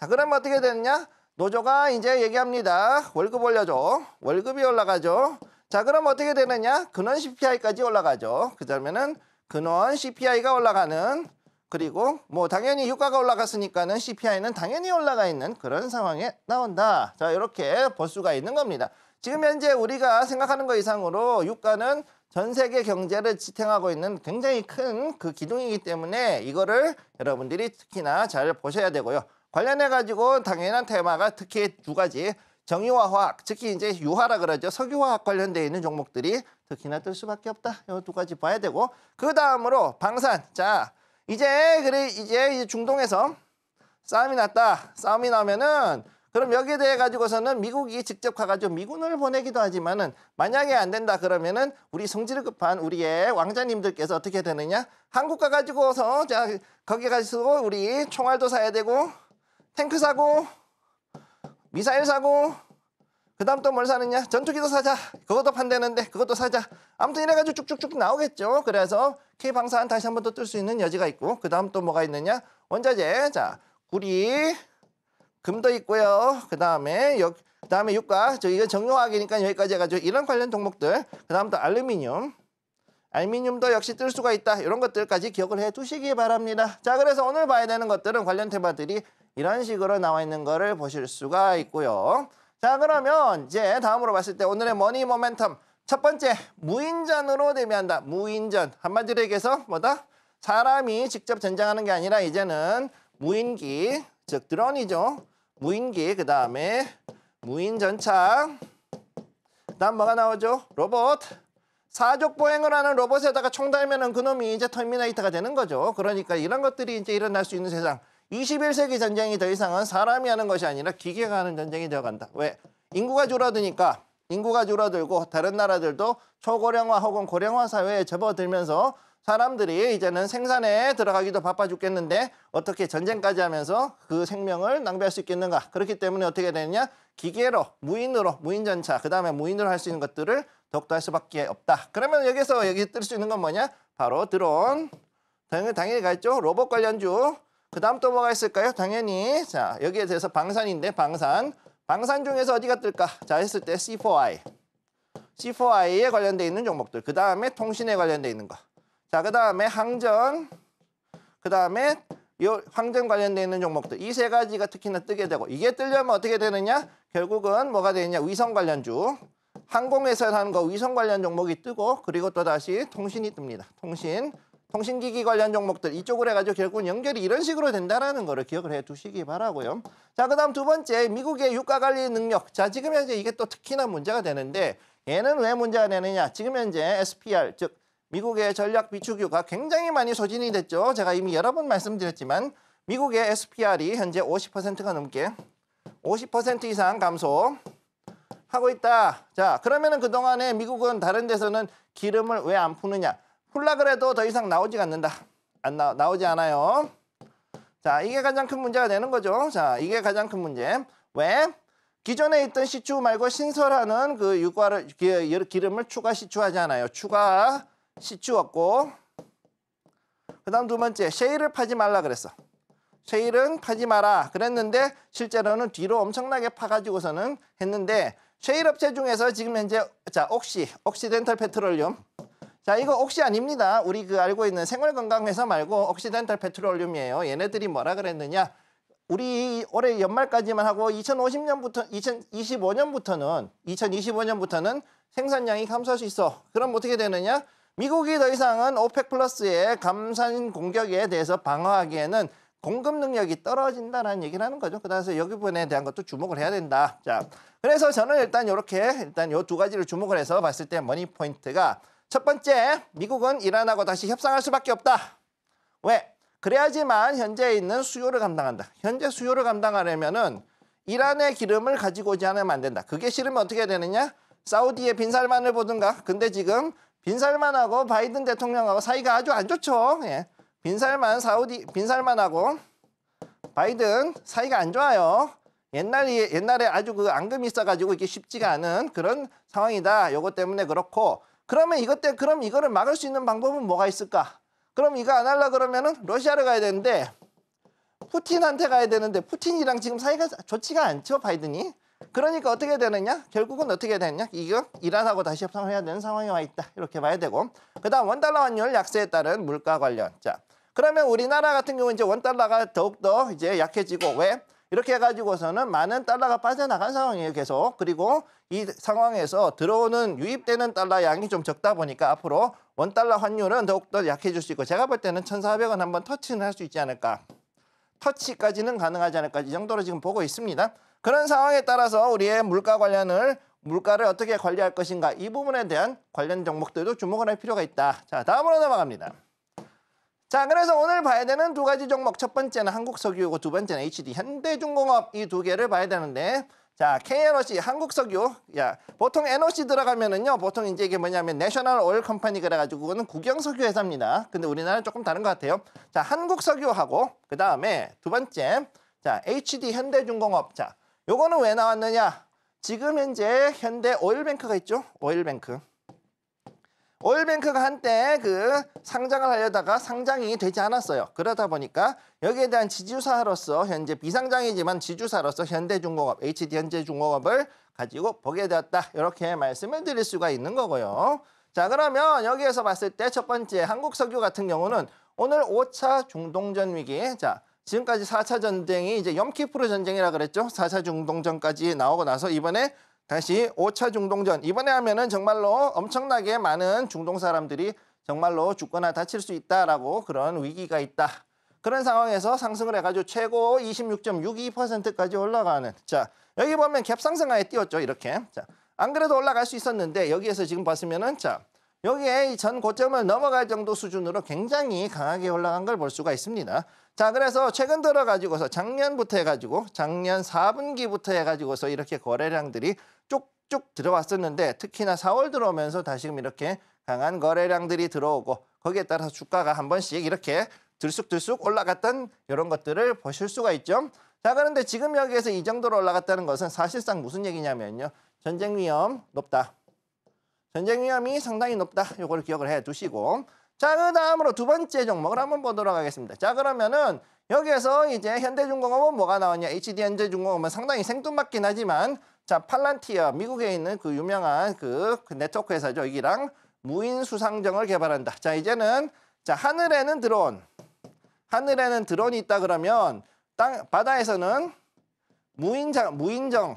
Speaker 2: 자, 그러면 어떻게 되느냐? 노조가 이제 얘기합니다. 월급 올려줘. 월급이 올라가죠. 자, 그럼 어떻게 되느냐? 근원 CPI까지 올라가죠. 그러면은 근원 CPI가 올라가는 그리고 뭐 당연히 유가가 올라갔으니까는 CPI는 당연히 올라가 있는 그런 상황에 나온다. 자 이렇게 볼 수가 있는 겁니다. 지금 현재 우리가 생각하는 것 이상으로 유가는 전 세계 경제를 지탱하고 있는 굉장히 큰 그 기둥이기 때문에 이거를 여러분들이 특히나 잘 보셔야 되고요. 관련해 가지고 당연한 테마가 특히 두 가지 정유화 화학, 특히 이제 유화라 그러죠. 석유화학 관련돼 있는 종목들이 특히나 뜰 수밖에 없다. 이두 가지 봐야 되고 그 다음으로 방산. 자, 이제 그래 이제 중동에서 싸움이 났다. 싸움이 나면은 그럼 여기에 대해 가지고서는 미국이 직접 가가지고 미군을 보내기도 하지만은 만약에 안 된다 그러면은 우리 성질 급한 우리의 왕자님들께서 어떻게 되느냐 한국 가가지고서 자 거기 가서 우리 총알도 사야 되고 탱크 사고 미사일 사고 그 다음 또 뭘 사느냐? 전투기도 사자. 그것도 판대는데 그것도 사자. 아무튼 이래가지고 쭉쭉쭉 나오겠죠. 그래서 K방사한 다시 한번 더 뜰 수 있는 여지가 있고 그 다음 또 뭐가 있느냐? 원자재. 자, 구리, 금도 있고요. 그 다음에 여, 그 다음에 유가. 저이거 정용학이니까 여기까지 해가지고 이런 관련 종목들. 그 다음 또 알루미늄. 알미늄도 루 역시 뜰 수가 있다. 이런 것들까지 기억을 해두시기 바랍니다. 자, 그래서 오늘 봐야 되는 것들은 관련 테마들이 이런 식으로 나와 있는 거를 보실 수가 있고요. 자 그러면 이제 다음으로 봤을 때 오늘의 머니 모멘텀 첫 번째 무인전으로 대비한다. 무인전 한마디로 얘기해서 뭐다? 사람이 직접 전장하는 게 아니라 이제는 무인기 즉 드론이죠. 무인기 그 다음에 무인전차 다음 뭐가 나오죠? 로봇 사족 보행을 하는 로봇에다가 총 달면은 그놈이 이제 터미네이터가 되는 거죠. 그러니까 이런 것들이 이제 일어날 수 있는 세상 21세기 전쟁이 더 이상은 사람이 하는 것이 아니라 기계가 하는 전쟁이 되어간다. 왜? 인구가 줄어드니까 인구가 줄어들고 다른 나라들도 초고령화 혹은 고령화 사회에 접어들면서 사람들이 이제는 생산에 들어가기도 바빠 죽겠는데 어떻게 전쟁까지 하면서 그 생명을 낭비할 수 있겠는가 그렇기 때문에 어떻게 되느냐 기계로 무인으로 무인전차 그다음에 무인으로 할 수 있는 것들을 더욱더 할 수밖에 없다 그러면 여기서 여기 뜰 수 있는 건 뭐냐 바로 드론 당연히 당연히 가있죠 로봇 관련주 그 다음 또 뭐가 있을까요? 당연히 자 여기에 대해서 방산인데 방산 방산 중에서 어디가 뜰까? 자 했을 때 C4I C4I에 관련돼 있는 종목들 그 다음에 통신에 관련돼 있는 거자그 다음에 항전 그 다음에 요 항전 관련돼 있는 종목들 이 세 가지가 특히나 뜨게 되고 이게 뜨려면 어떻게 되느냐? 결국은 뭐가 되느냐? 위성 관련주 항공에서하는거 위성 관련 종목이 뜨고 그리고 또 다시 통신이 뜹니다. 통신 통신기기 관련 종목들 이쪽으로 해가지고 결국은 연결이 이런 식으로 된다라는 거를 기억을 해두시기 바라고요. 자, 그다음 두 번째 미국의 유가 관리 능력. 자, 지금 현재 이게 또 특히나 문제가 되는데 얘는 왜 문제가 되느냐? 지금 현재 SPR 즉 미국의 전략 비축유가 굉장히 많이 소진이 됐죠. 제가 이미 여러 번 말씀드렸지만 미국의 SPR이 현재 50%가 넘게 50% 이상 감소 하고 있다. 자, 그러면은 그동안에 미국은 다른 데서는 기름을 왜 안 푸느냐? 훌라그래도더 이상 나오지 않는다. 안 나, 나오지 않아요. 자, 이게 가장 큰 문제가 되는 거죠. 자, 이게 가장 큰 문제. 왜? 기존에 있던 시추 말고 신설하는 그 육과를 기름을 추가 시추하지 않아요. 추가 시추 없고 그다음 두 번째 쉐일을 파지 말라 그랬어. 쉐일은 파지 마라 그랬는데 실제로는 뒤로 엄청나게 파가지고서는 했는데 쉐일 업체 중에서 지금 현재 자 옥시 옥시덴탈 페트롤륨 자, 이거 옥시 아닙니다. 우리 그 알고 있는 생활건강회사 말고 옥시덴탈 페트롤륨이에요. 얘네들이 뭐라 그랬느냐. 우리 올해 연말까지만 하고 2050년부터 2025년부터는 2025년부터는 생산량이 감소할 수 있어. 그럼 어떻게 되느냐? 미국이 더 이상은 오펙 플러스의 감산 공격에 대해서 방어하기에는 공급 능력이 떨어진다라는 얘기를 하는 거죠. 그래서 여기 부분에 대한 것도 주목을 해야 된다. 자, 그래서 저는 일단 이렇게 일단 요 두 가지를 주목을 해서 봤을 때 머니 포인트가 첫 번째, 미국은 이란하고 다시 협상할 수밖에 없다. 왜? 그래야지만 현재 있는 수요를 감당한다. 현재 수요를 감당하려면은 이란의 기름을 가지고지 오 않으면 안 된다. 그게 싫으면 어떻게 되느냐? 사우디의 빈살만을 보든가. 근데 지금 빈살만하고 바이든 대통령하고 사이가 아주 안 좋죠. 예. 빈살만 사우디 빈살만하고 바이든 사이가 안 좋아요. 옛날 옛날에 아주 그 앙금이 있어가지고 이게 쉽지가 않은 그런 상황이다. 요것 때문에 그렇고 그러면 이것 때 그럼 이거를 막을 수 있는 방법은 뭐가 있을까? 그럼 이거 안 하려 그러면은 러시아를 가야 되는데 푸틴한테 가야 되는데 푸틴이랑 지금 사이가 좋지가 않죠 바이든이. 그러니까 어떻게 되느냐? 결국은 어떻게 되느냐? 이거 이란하고 다시 협상 해야 되는 상황이 와 있다. 이렇게 봐야 되고. 그다음 원달러 환율 약세에 따른 물가 관련. 자. 그러면 우리나라 같은 경우 이제 원달러가 더욱더 이제 약해지고 왜? 이렇게 해가지고서는 많은 달러가 빠져나간 상황이에요 계속 그리고 이 상황에서 들어오는 유입되는 달러 양이 좀 적다 보니까 앞으로 원달러 환율은 더욱더 약해질 수 있고 제가 볼 때는 1,400원 한번 터치는 할 수 있지 않을까 터치까지는 가능하지 않을까 이 정도로 지금 보고 있습니다 그런 상황에 따라서 우리의 물가 관련을 물가를 어떻게 관리할 것인가 이 부분에 대한 관련 종목들도 주목을 할 필요가 있다 자 다음으로 넘어갑니다 자, 그래서 오늘 봐야 되는 두 가지 종목 첫 번째는 한국석유고 두 번째는 HD 현대중공업 이 두 개를 봐야 되는데 자, KNOC 한국석유. 야, 보통 NOC 들어가면은요. 보통 이제 이게 뭐냐면 내셔널 오일 컴퍼니 그래 가지고 그거는 국영 석유 회사입니다. 근데 우리나라 조금 다른 것 같아요. 자, 한국석유하고 그다음에 두 번째 자, HD 현대중공업. 자, 요거는 왜 나왔느냐? 지금 현재 현대 오일뱅크가 있죠? 오일뱅크. 올뱅크가 한때 그 상장을 하려다가 상장이 되지 않았어요. 그러다 보니까 여기에 대한 지주사로서 현재 비상장이지만 지주사로서 현대중공업, HD 현대중공업을 가지고 보게 되었다. 이렇게 말씀을 드릴 수가 있는 거고요. 자 그러면 여기에서 봤을 때 첫 번째 한국석유 같은 경우는 오늘 5차 중동전 위기 자 지금까지 4차 전쟁이 이제 염키프르 전쟁이라 그랬죠. 4차 중동전까지 나오고 나서 이번에 다시 5차 중동전. 이번에 하면은 정말로 엄청나게 많은 중동 사람들이 정말로 죽거나 다칠 수 있다라고 그런 위기가 있다. 그런 상황에서 상승을 해가지고 최고 26.62%까지 올라가는. 자, 여기 보면 갭상승하에 띄웠죠. 이렇게. 자, 안 그래도 올라갈 수 있었는데 여기에서 지금 봤으면은 자, 여기에 전 고점을 넘어갈 정도 수준으로 굉장히 강하게 올라간 걸 볼 수가 있습니다. 자 그래서 최근 들어 가지고서 작년부터 해가지고 작년 4분기부터 해가지고서 이렇게 거래량들이 쭉쭉 들어왔었는데 특히나 4월 들어오면서 다시금 이렇게 강한 거래량들이 들어오고 거기에 따라서 주가가 한 번씩 이렇게 들쑥들쑥 올라갔던 이런 것들을 보실 수가 있죠. 자 그런데 지금 여기에서 이 정도로 올라갔다는 것은 사실상 무슨 얘기냐면요. 전쟁 위험 높다. 전쟁 위험이 상당히 높다. 요걸 기억을 해두시고 자, 그 다음으로 두 번째 종목을 한번 보도록 하겠습니다. 자, 그러면은 여기에서 이제 현대중공업은 뭐가 나왔냐? HD현대중공업은 상당히 생뚱맞긴 하지만 자, 팔란티어, 미국에 있는 그 유명한 그 네트워크 회사죠. 여기랑 무인 수상정을 개발한다. 자, 이제는 자, 하늘에는 드론, 하늘에는 드론이 있다 그러면 땅 바다에서는 무인장, 무인정,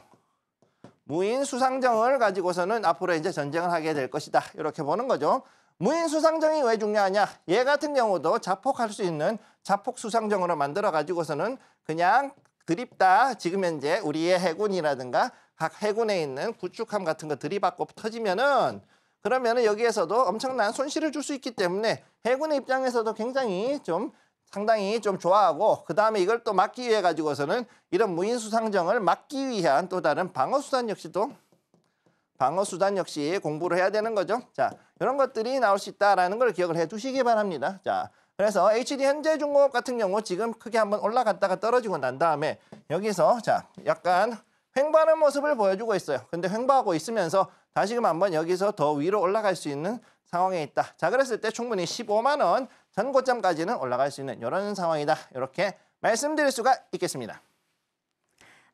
Speaker 2: 무인 수상정을 가지고서는 앞으로 이제 전쟁을 하게 될 것이다. 이렇게 보는 거죠. 무인 수상정이 왜 중요하냐? 얘 같은 경우도 자폭할 수 있는 자폭 수상정으로 만들어 가지고서는 그냥 드립다 지금 현재 우리의 해군이라든가 각 해군에 있는 구축함 같은 거 들이받고 터지면은 그러면은 여기에서도 엄청난 손실을 줄 수 있기 때문에 해군의 입장에서도 굉장히 좀 상당히 좀 좋아하고 그다음에 이걸 또 막기 위해 가지고서는 이런 무인수 상정을 막기 위한 또 다른 방어 수단 역시도 방어 수단 역시 공부를 해야 되는 거죠. 자, 이런 것들이 나올 수 있다라는 걸 기억을 해 두시기 바랍니다. 자, 그래서 HD 현재 중공업 같은 경우 지금 크게 한번 올라갔다가 떨어지고 난 다음에 여기서 자, 약간 횡보하는 모습을 보여주고 있어요. 근데 횡보하고 있으면서 다시금 한번 여기서 더 위로 올라갈 수 있는 상황에 있다. 자, 그랬을 때 충분히 15만 원 전고점까지는 올라갈 수 있는 이런 상황이다. 이렇게 말씀드릴 수가 있겠습니다.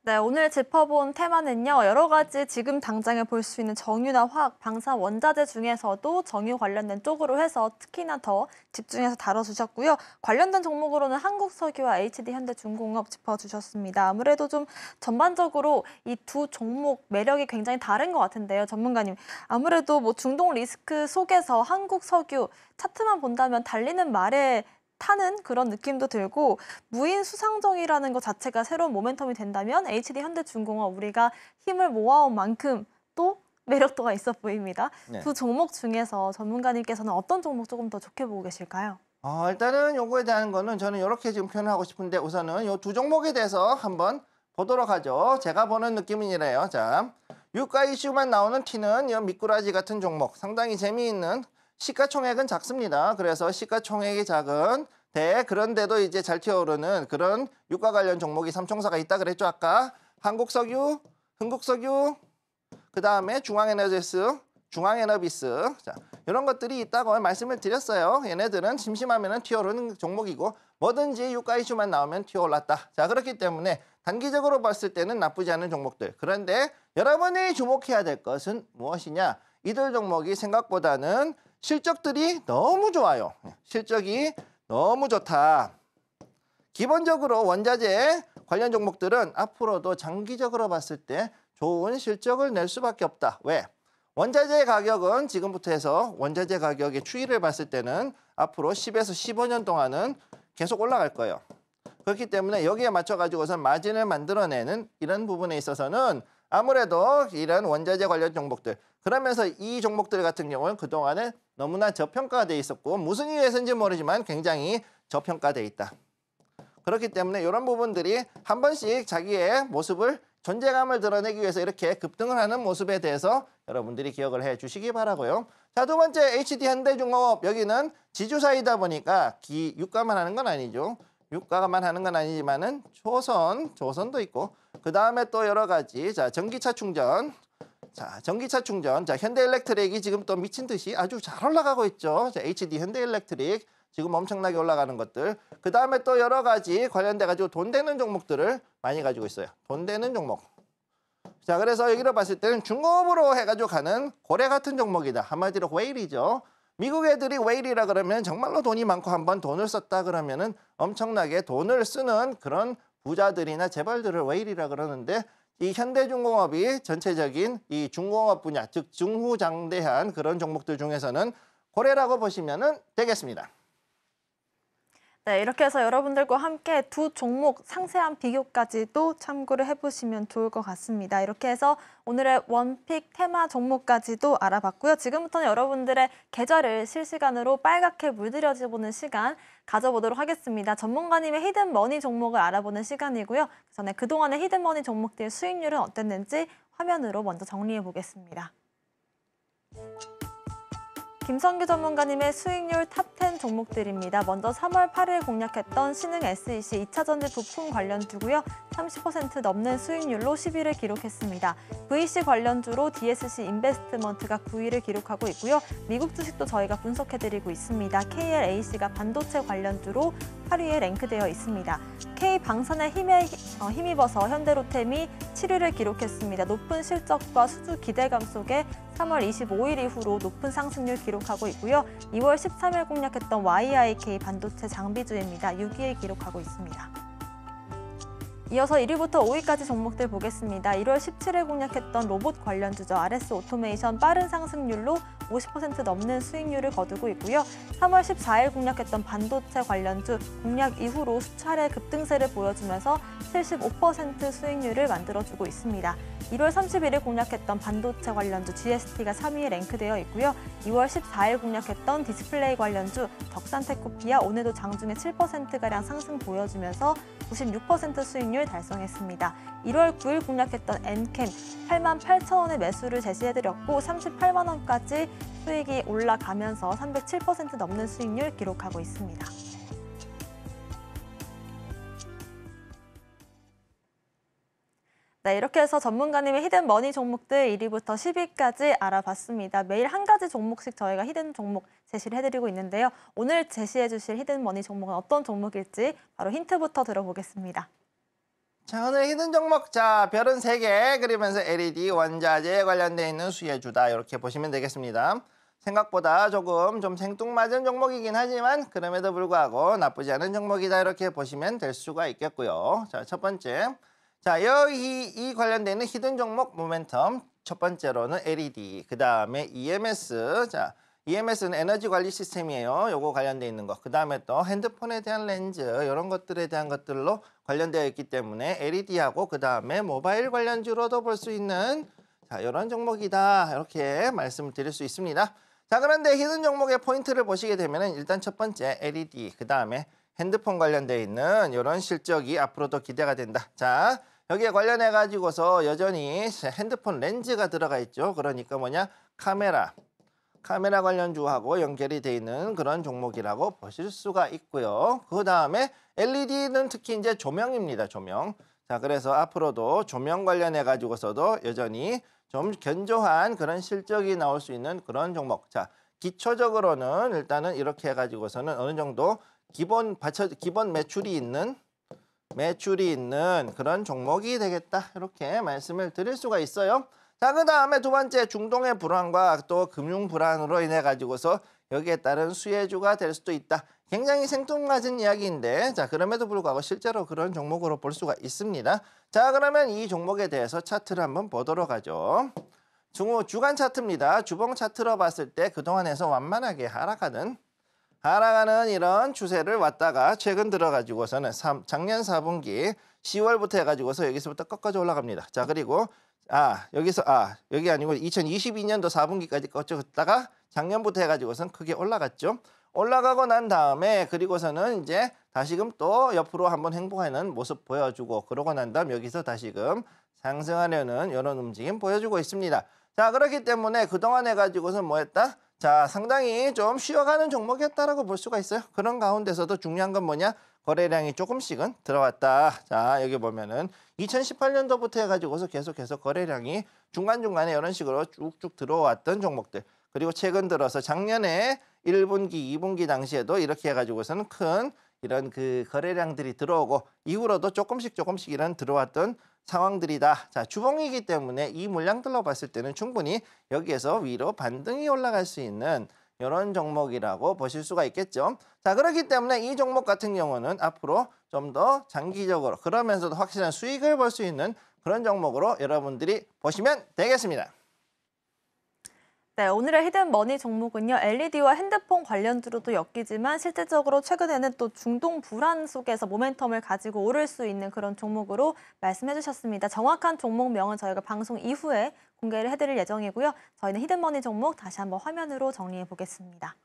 Speaker 2: 네, 오늘
Speaker 1: 짚어본 테마는요. 여러 가지 지금 당장에 볼 수 있는 정유나 화학, 방사 원자재 중에서도 정유 관련된 쪽으로 해서 특히나 더 집중해서 다뤄주셨고요. 관련된 종목으로는 한국석유와 HD현대중공업 짚어주셨습니다. 아무래도 좀 전반적으로 이 두 종목 매력이 굉장히 다른 것 같은데요. 전문가님, 아무래도 뭐 중동 리스크 속에서 한국석유 차트만 본다면 달리는 말에 타는 그런 느낌도 들고 무인 수상정이라는 것 자체가 새로운 모멘텀이 된다면 HD 현대중공업 우리가 힘을 모아온 만큼 또 매력도가 있어 보입니다. 네. 두 종목 중에서 전문가님께서는 어떤 종목 조금 더 좋게 보고 계실까요?
Speaker 2: 어, 일단은 요거에 대한 거는 저는 이렇게 지금 표현하고 싶은데 우선은 요 두 종목에 대해서 한번 보도록 하죠. 제가 보는 느낌은 이래요. 자, 유가 이슈만 나오는 티는 이 미꾸라지 같은 종목 상당히 재미있는 시가총액은 작습니다. 그래서 시가총액이 작은 대 그런데도 이제 잘 튀어오르는 그런 유가 관련 종목이 삼총사가 있다 그랬죠 아까 한국석유, 흥국석유, 그 다음에 중앙에너지스, 중앙에너비스 자 이런 것들이 있다고 말씀을 드렸어요. 얘네들은 심심하면 튀어오르는 종목이고 뭐든지 유가 이슈만 나오면 튀어올랐다. 자 그렇기 때문에 단기적으로 봤을 때는 나쁘지 않은 종목들. 그런데 여러분이 주목해야 될 것은 무엇이냐? 이들 종목이 생각보다는 실적들이 너무 좋아요. 예, 실적이 너무 좋다. 기본적으로 원자재 관련 종목들은 앞으로도 장기적으로 봤을 때 좋은 실적을 낼 수밖에 없다. 왜? 원자재 가격은 지금부터 해서 원자재 가격의 추이를 봤을 때는 앞으로 10에서 15년 동안은 계속 올라갈 거예요. 그렇기 때문에 여기에 맞춰 가지고선 마진을 만들어내는 이런 부분에 있어서는 아무래도 이런 원자재 관련 종목들 그러면서 이 종목들 같은 경우는 그동안은 너무나 저평가돼 가 있었고 무슨 이유에서인지 모르지만 굉장히 저평가돼 있다. 그렇기 때문에 이런 부분들이 한 번씩 자기의 모습을 존재감을 드러내기 위해서 이렇게 급등을 하는 모습에 대해서 여러분들이 기억을 해 주시기 바라고요. 자, 두 번째 HD 현대중공업 여기는 지주사이다 보니까 기, 유가만 하는 건 아니죠. 유가만 하는 건 아니지만은 초선, 조선도 있고 그 다음에 또 여러 가지 자 전기차 충전 자 전기차 충전 자 현대일렉트릭이 지금 또 미친 듯이 아주 잘 올라가고 있죠 자, HD 현대일렉트릭 지금 엄청나게 올라가는 것들 그 다음에 또 여러 가지 관련돼 가지고 돈 되는 종목들을 많이 가지고 있어요 돈 되는 종목 자 그래서 여기로 봤을 때는 중업으로 해가지고 가는 고래 같은 종목이다 한마디로 웨일이죠 미국 애들이 웨일이라 그러면 정말로 돈이 많고 한번 돈을 썼다 그러면은 엄청나게 돈을 쓰는 그런 부자들이나 재벌들을 웨일이라 그러는데 이 현대중공업이 전체적인 이 중공업 분야 즉 중후장대한 그런 종목들 중에서는 고래라고 보시면 되겠습니다.
Speaker 1: 네, 이렇게 해서 여러분들과 함께 두 종목 상세한 비교까지도 참고를 해보시면 좋을 것 같습니다. 이렇게 해서 오늘의 원픽 테마 종목까지도 알아봤고요. 지금부터는 여러분들의 계좌를 실시간으로 빨갛게 물들여지보는 시간 가져보도록 하겠습니다. 전문가님의 히든머니 종목을 알아보는 시간이고요. 그 전에 그동안의 히든머니 종목들의 수익률은 어땠는지 화면으로 먼저 정리해 보겠습니다. 김성규 전문가님의 수익률 탑 10 종목들입니다. 먼저 3월 8일 공략했던 신흥 SEC 2차전지 부품 관련주고요. 30% 넘는 수익률로 10위를 기록했습니다. VC 관련주로 DSC 인베스트먼트가 9위를 기록하고 있고요. 미국 주식도 저희가 분석해드리고 있습니다. KLAC가 반도체 관련주로 8위에 랭크되어 있습니다. K방산의 힘에 어, 힘입어서 현대로템이 7위를 기록했습니다. 높은 실적과 수주 기대감 속에 3월 25일 이후로 높은 상승률 기록하고 있고요. 2월 13일 공략했던 YIK 반도체 장비주입니다. 6위에 기록하고 있습니다. 이어서 1위부터 5위까지 종목들 보겠습니다. 1월 17일 공략했던 로봇 관련 주죠 RS 오토메이션 빠른 상승률로 50% 넘는 수익률을 거두고 있고요. 3월 14일 공략했던 반도체 관련주 공략 이후로 수차례 급등세를 보여주면서 75% 수익률을 만들어주고 있습니다. 1월 31일 공략했던 반도체 관련주 GST가 3위에 랭크되어 있고요. 2월 14일 공략했던 디스플레이 관련주 덕산테코피아 오늘도 장중에 7%가량 상승 보여주면서 96% 수익률 달성했습니다. 1월 9일 공략했던 엔캠 8만 8천 원의 매수를 제시해드렸고 38만 원까지 수익이 올라가면서 307% 넘는 수익률 기록하고 있습니다. 네, 이렇게 해서 전문가님의 히든 머니 종목들 1위부터 10위까지 알아봤습니다. 매일 한 가지 종목씩 저희가 히든 종목 제시를 해드리고 있는데요. 오늘 제시해 주실 히든 머니 종목은 어떤 종목일지 바로 힌트부터 들어보겠습니다.
Speaker 2: 자 오늘 히든 종목 자 별은 세 개 그리면서 LED 원자재에 관련되어 있는 수혜주다 이렇게 보시면 되겠습니다. 생각보다 조금 좀 생뚱맞은 종목이긴 하지만 그럼에도 불구하고 나쁘지 않은 종목이다 이렇게 보시면 될 수가 있겠고요. 자 첫 번째 자 여기 이 관련되는 히든 종목 모멘텀 첫 번째로는 LED 그 다음에 EMS 자 EMS는 에너지 관리 시스템이에요. 요거 관련돼 있는 것. 그 다음에 또 핸드폰에 대한 렌즈 이런 것들에 대한 것들로 관련되어 있기 때문에 LED하고 그 다음에 모바일 관련주로도 볼 수 있는 자 이런 종목이다 이렇게 말씀을 드릴 수 있습니다. 자 그런데 히든 종목의 포인트를 보시게 되면 일단 첫 번째 LED 그 다음에 핸드폰 관련되어 있는 이런 실적이 앞으로도 기대가 된다. 자 여기에 관련해 가지고서 여전히 핸드폰 렌즈가 들어가 있죠. 그러니까 뭐냐 카메라 카메라 관련주하고 연결이 돼 있는 그런 종목이라고 보실 수가 있고요. 그 다음에 LED는 특히 이제 조명입니다. 조명. 자, 그래서 앞으로도 조명 관련해 가지고서도 여전히 좀 견조한 그런 실적이 나올 수 있는 그런 종목. 자, 기초적으로는 일단은 이렇게 해 가지고서는 어느 정도 기본 받쳐 기본 매출이 있는 매출이 있는 그런 종목이 되겠다. 이렇게 말씀을 드릴 수가 있어요. 자, 그 다음에 두 번째 중동의 불안과 또 금융 불안으로 인해 가지고서 여기에 따른 수혜주가 될 수도 있다. 굉장히 생뚱맞은 이야기인데 자 그럼에도 불구하고 실제로 그런 종목으로 볼 수가 있습니다. 자 그러면 이 종목에 대해서 차트를 한번 보도록 하죠. 중후 주간 차트입니다. 주봉 차트로 봤을 때 그동안에서 완만하게 하락하는 하락하는 이런 추세를 왔다가 최근 들어가지고서는 3, 작년 4분기 10월부터 해가지고서 여기서부터 꺾어져 올라갑니다. 자 그리고 아 여기서 아 여기 아니고 2022년도 4분기까지 거쳤다가 작년부터 해가지고선 크게 올라갔죠. 올라가고 난 다음에 그리고서는 이제 다시금 또 옆으로 한번 행복하는 모습 보여주고 그러고 난 다음 여기서 다시금 상승하려는 이런 움직임 보여주고 있습니다. 자 그렇기 때문에 그동안 해가지고서 뭐 했다? 자, 상당히 좀 쉬어가는 종목이었다라고 볼 수가 있어요. 그런 가운데서도 중요한 건 뭐냐? 거래량이 조금씩은 들어왔다. 자, 여기 보면은 2018년도부터 해가지고서 계속해서 거래량이 중간중간에 이런 식으로 쭉쭉 들어왔던 종목들. 그리고 최근 들어서 작년에 1분기, 2분기 당시에도 이렇게 해가지고서는 큰 이런 그 거래량들이 들어오고 이후로도 조금씩 조금씩 이런 들어왔던 상황들이다. 자, 주봉이기 때문에 이물량들러 봤을 때는 충분히 여기에서 위로 반등이 올라갈 수 있는 이런 종목이라고 보실 수가 있겠죠. 자 그렇기 때문에 이 종목 같은 경우는 앞으로 좀 더 장기적으로 그러면서도 확실한 수익을 볼 수 있는 그런 종목으로 여러분들이 보시면 되겠습니다.
Speaker 1: 네, 오늘의 히든머니 종목은요. LED와 핸드폰 관련주로도 엮이지만 실제적으로 최근에는 또 중동 불안 속에서 모멘텀을 가지고 오를 수 있는 그런 종목으로 말씀해 주셨습니다. 정확한 종목명은 저희가 방송 이후에 공개를 해드릴 예정이고요. 저희는 히든머니 종목 다시 한번 화면으로 정리해 보겠습니다.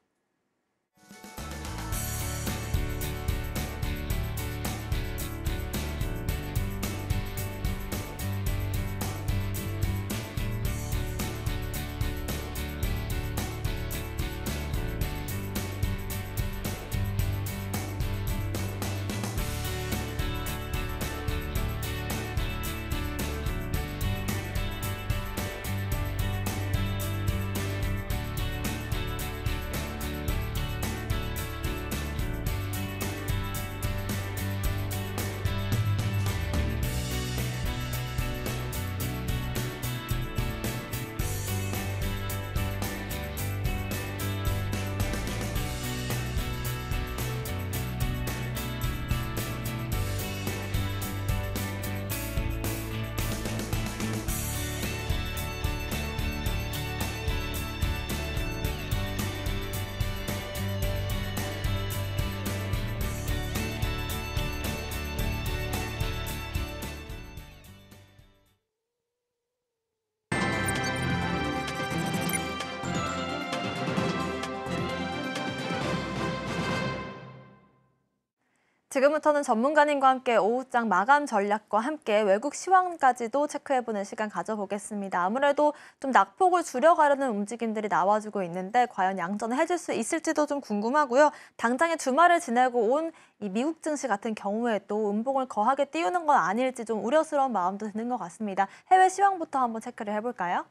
Speaker 1: 지금부터는 전문가님과 함께 오후장 마감 전략과 함께 외국 시황까지도 체크해보는 시간 가져보겠습니다. 아무래도 좀 낙폭을 줄여가려는 움직임들이 나와주고 있는데 과연 양전을 해줄 수 있을지도 좀 궁금하고요. 당장에 주말을 지내고 온 이 미국 증시 같은 경우에 또 음봉을 거하게 띄우는 건 아닐지 좀 우려스러운 마음도 드는 것 같습니다. 해외 시황부터 한번 체크를 해볼까요?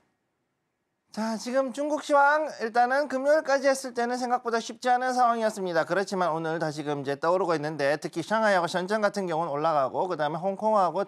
Speaker 2: 자, 지금 중국 시황 일단은 금요일까지 했을 때는 생각보다 쉽지 않은 상황이었습니다. 그렇지만 오늘 다시금 이제 떠오르고 있는데 특히 상하이하고 s h 같은 경우는 올라가고 그다음에 홍콩하고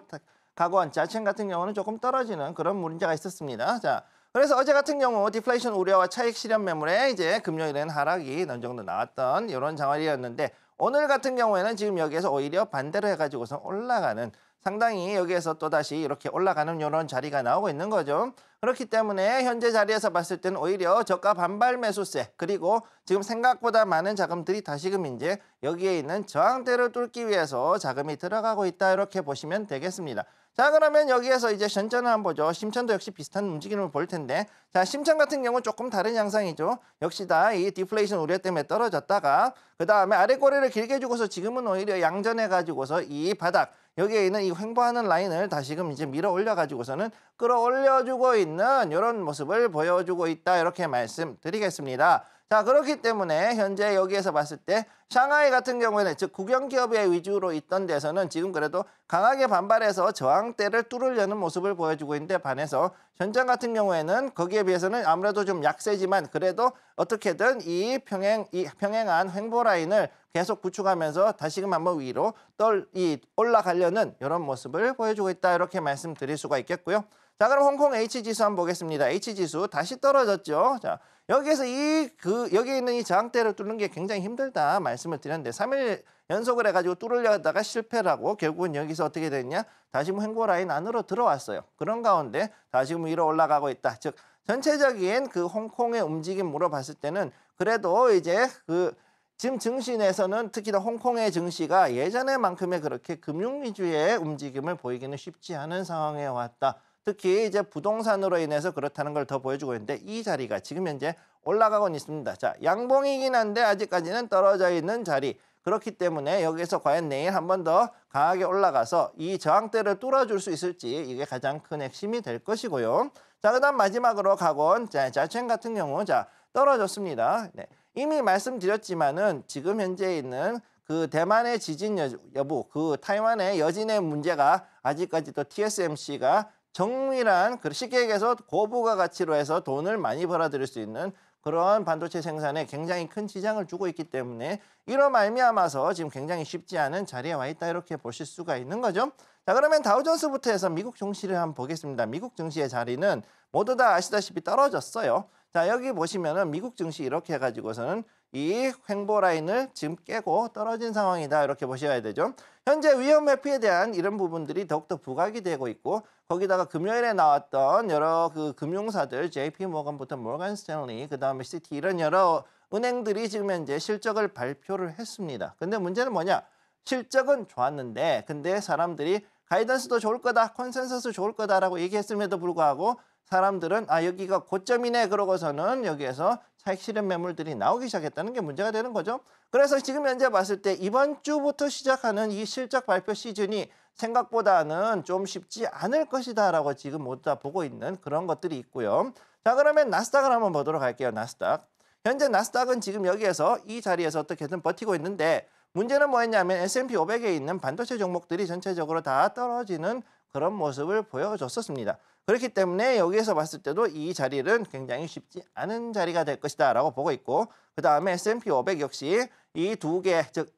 Speaker 2: 가구원, 자칭 같은 경우는 조금 떨어지는 그런 문제가 있었습니다. 자, 그래서 어제 같은 경우 디플레이션 우려와 차익 실현 매물에 이제 금요일엔 하락이 어느 정도 나왔던 이런 장월이었는데 오늘 같은 경우에는 지금 여기에서 오히려 반대로 해가지고서 올라가는 상당히 여기에서 또다시 이렇게 올라가는 이런 자리가 나오고 있는 거죠. 그렇기 때문에 현재 자리에서 봤을 때는 오히려 저가 반발 매수세 그리고 지금 생각보다 많은 자금들이 다시금 이제 여기에 있는 저항대를 뚫기 위해서 자금이 들어가고 있다 이렇게 보시면 되겠습니다. 자 그러면 여기에서 이제 전전을 한번 보죠. 심천도 역시 비슷한 움직임을 볼 텐데 자 심천 같은 경우는 조금 다른 양상이죠. 역시 다 이 디플레이션 우려 때문에 떨어졌다가 그 다음에 아래 꼬리를 길게 주고서 지금은 오히려 양전해가지고서 이 바닥 여기에 있는 이 횡보하는 라인을 다시금 이제 밀어 올려가지고서는 끌어올려주고 있는 이런 모습을 보여주고 있다 이렇게 말씀드리겠습니다. 자 그렇기 때문에 현재 여기에서 봤을 때 상하이 같은 경우에는 즉 국영기업의 위주로 있던 데서는 지금 그래도 강하게 반발해서 저항대를 뚫으려는 모습을 보여주고 있는데 반해서 현장 같은 경우에는 거기에 비해서는 아무래도 좀 약세지만 그래도 어떻게든 이 평행 이 평행한 횡보 라인을 계속 구축하면서 다시금 한번 위로 떨이 올라가려는 이런 모습을 보여주고 있다 이렇게 말씀드릴 수가 있겠고요. 자, 그럼 홍콩 H지수 한번 보겠습니다. H지수 다시 떨어졌죠. 자, 여기에서 이, 그, 여기 있는 이 저항대를 뚫는 게 굉장히 힘들다 말씀을 드렸는데, 삼일 연속을 해가지고 뚫으려다가 실패라고 결국은 여기서 어떻게 됐냐? 다시 뭐 횡보 라인 안으로 들어왔어요. 그런 가운데 다시 뭐 위로 올라가고 있다. 즉, 전체적인 그 홍콩의 움직임물어 봤을 때는 그래도 이제 그, 지금 증시에서는 내 특히나 홍콩의 증시가 예전에만큼의 그렇게 금융 위주의 움직임을 보이기는 쉽지 않은 상황에 왔다. 특히 이제 부동산으로 인해서 그렇다는 걸 더 보여주고 있는데 이 자리가 지금 현재 올라가곤 있습니다. 자, 양봉이긴 한데 아직까지는 떨어져 있는 자리. 그렇기 때문에 여기서 과연 내일 한 번 더 강하게 올라가서 이 저항대를 뚫어줄 수 있을지 이게 가장 큰 핵심이 될 것이고요. 자, 그다음 마지막으로 가온 자첸 자 같은 경우 자 떨어졌습니다. 네. 이미 말씀드렸지만은 지금 현재 있는 그 대만의 지진 여부, 그 타이완의 여진의 문제가 아직까지도 TSMC가 정밀한 쉽게 그 얘기해서 고부가 가치로 해서 돈을 많이 벌어들일 수 있는 그런 반도체 생산에 굉장히 큰 지장을 주고 있기 때문에 이런 말미암아서 지금 굉장히 쉽지 않은 자리에 와 있다 이렇게 보실 수가 있는 거죠. 자 그러면 다우존스부터 해서 미국 증시를 한번 보겠습니다. 미국 증시의 자리는 모두 다 아시다시피 떨어졌어요. 자 여기 보시면은 미국 증시 이렇게 해가지고서는 이 횡보 라인을 지금 깨고 떨어진 상황이다 이렇게 보셔야 되죠. 현재 위험 회피에 대한 이런 부분들이 더욱더 부각이 되고 있고 거기다가 금요일에 나왔던 여러 그 금융사들 JP 모건부터 모건 스탠리 그다음에 시티 이런 여러 은행들이 지금 현재 실적을 발표를 했습니다. 근데 문제는 뭐냐? 실적은 좋았는데 근데 사람들이 가이던스도 좋을 거다, 컨센서스 좋을 거다라고 얘기했음에도 불구하고 사람들은 아 여기가 고점이네 그러고서는 여기에서 차익 실현 매물들이 나오기 시작했다는 게 문제가 되는 거죠. 그래서 지금 현재 봤을 때 이번 주부터 시작하는 이 실적 발표 시즌이 생각보다는 좀 쉽지 않을 것이다라고 지금 모두 다 보고 있는 그런 것들이 있고요. 자 그러면 나스닥을 한번 보도록 할게요. 나스닥. 현재 나스닥은 지금 여기에서 이 자리에서 어떻게든 버티고 있는데 문제는 뭐였냐면 S&P 500에 있는 반도체 종목들이 전체적으로 다 떨어지는 그런 모습을 보여줬었습니다. 그렇기 때문에 여기에서 봤을 때도 이 자리는 굉장히 쉽지 않은 자리가 될 것이다 라고 보고 있고 그 다음에 S&P 500 역시 이 두 개, 즉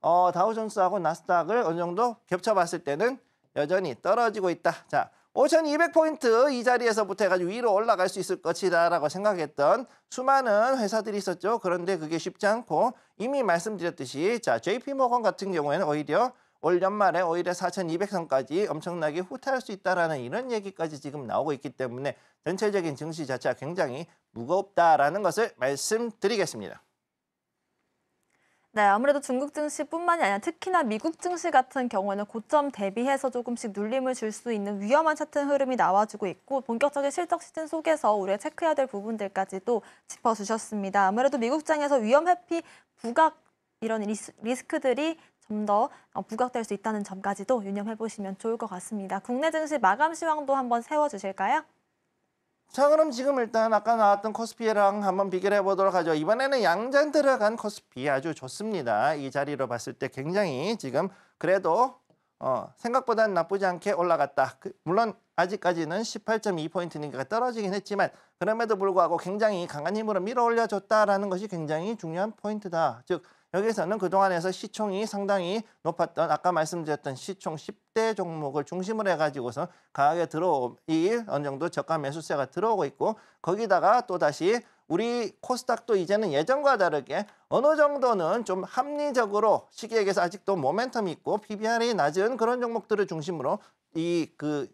Speaker 2: 어, 다우존스하고 나스닥을 어느 정도 겹쳐봤을 때는 여전히 떨어지고 있다. 자, 5,200포인트 이 자리에서부터 해가지고 위로 올라갈 수 있을 것이다라고 생각했던 수많은 회사들이 있었죠. 그런데 그게 쉽지 않고 이미 말씀드렸듯이 자 JP모건 같은 경우에는 오히려 올 연말에 오히려 4,200선까지 엄청나게 후퇴할 수 있다라는 이런 얘기까지 지금 나오고 있기 때문에 전체적인 증시 자체가 굉장히 무겁다라는 것을 말씀드리겠습니다.
Speaker 1: 네, 아무래도 중국 증시뿐만이 아니라 특히나 미국 증시 같은 경우에는 고점 대비해서 조금씩 눌림을 줄 수 있는 위험한 차트 흐름이 나와주고 있고 본격적인 실적 시즌 속에서 우리가 체크해야 될 부분들까지도 짚어주셨습니다. 아무래도 미국 장에서 위험 회피 부각 이런 리스, 리스크들이 좀더 어, 부각될 수 있다는 점까지도 유념해 보시면 좋을 것 같습니다. 국내 증시 마감 시황도 한번 세워
Speaker 2: 주실까요? 자 그럼 지금 일단 아까 나왔던 코스피랑 한번 비교를 해보도록 하죠. 이번에는 양장 들어간 코스피 아주 좋습니다. 이 자리로 봤을 때 굉장히 지금 그래도 어, 생각보다는 나쁘지 않게 올라갔다. 그, 물론 아직까지는 18.2포인트니까 떨어지긴 했지만 그럼에도 불구하고 굉장히 강한 힘으로 밀어올려줬다라는 것이 굉장히 중요한 포인트다. 즉 여기서는 에 그동안에서 시총이 상당히 높았던 아까 말씀드렸던 시총 10대 종목을 중심으로 해가지고서 강하게 들어오 이 어느 정도 저가 매수세가 들어오고 있고 거기다가 또 다시 우리 코스닥도 이제는 예전과 다르게 어느 정도는 좀 합리적으로 시기에게서 아직도 모멘텀이 있고 PBR이 낮은 그런 종목들을 중심으로 이 그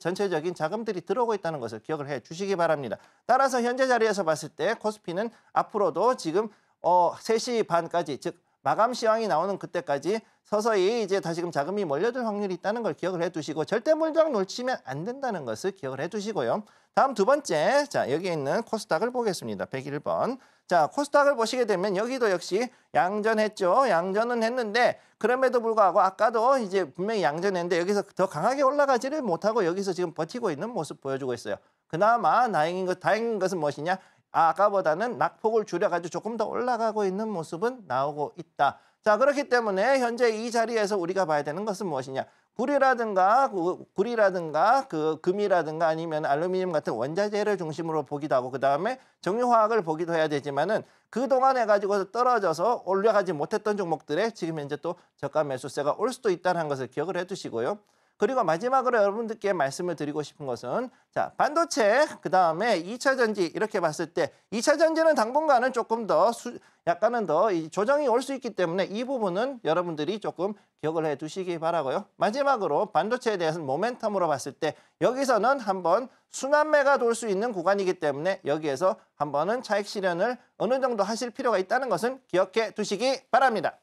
Speaker 2: 전체적인 자금들이 들어오고 있다는 것을 기억을 해 주시기 바랍니다. 따라서 현재 자리에서 봤을 때 코스피는 앞으로도 지금 어, 3시 반까지 즉 마감 시황이 나오는 그때까지 서서히 이제 다시금 자금이 몰려들 확률이 있다는 걸 기억을 해두시고 절대 물장 놓치면 안 된다는 것을 기억을 해두시고요. 다음 두 번째, 자 여기 있는 코스닥을 보겠습니다. 101번. 자 코스닥을 보시게 되면 여기도 역시 양전했죠. 양전은 했는데 그럼에도 불구하고 아까도 이제 분명히 양전했는데 여기서 더 강하게 올라가지를 못하고 여기서 지금 버티고 있는 모습 보여주고 있어요. 그나마 다행인 것 다행인 것은 무엇이냐? 아까보다는 낙폭을 줄여가지고 조금 더 올라가고 있는 모습은 나오고 있다. 자 그렇기 때문에 현재 이 자리에서 우리가 봐야 되는 것은 무엇이냐 구리라든가 그, 구리라든가 그 금이라든가 아니면 알루미늄 같은 원자재를 중심으로 보기도 하고 그 다음에 정유화학을 보기도 해야 되지만은 그 동안 해가지고 떨어져서 올려가지 못했던 종목들에 지금 현재 또 저가 매수세가 올 수도 있다는 것을 기억을 해두시고요. 그리고 마지막으로 여러분들께 말씀을 드리고 싶은 것은 자 반도체 그다음에 2차 전지 이렇게 봤을 때2차 전지는 당분간은 조금 더 수, 약간은 더 조정이 올 수 있기 때문에 이 부분은 여러분들이 조금 기억을 해 두시기 바라고요. 마지막으로 반도체에 대해서는 모멘텀으로 봤을 때 여기서는 한번 순환매가 돌 수 있는 구간이기 때문에 여기에서 한번은 차익 실현을 어느 정도 하실 필요가 있다는 것은 기억해 두시기 바랍니다.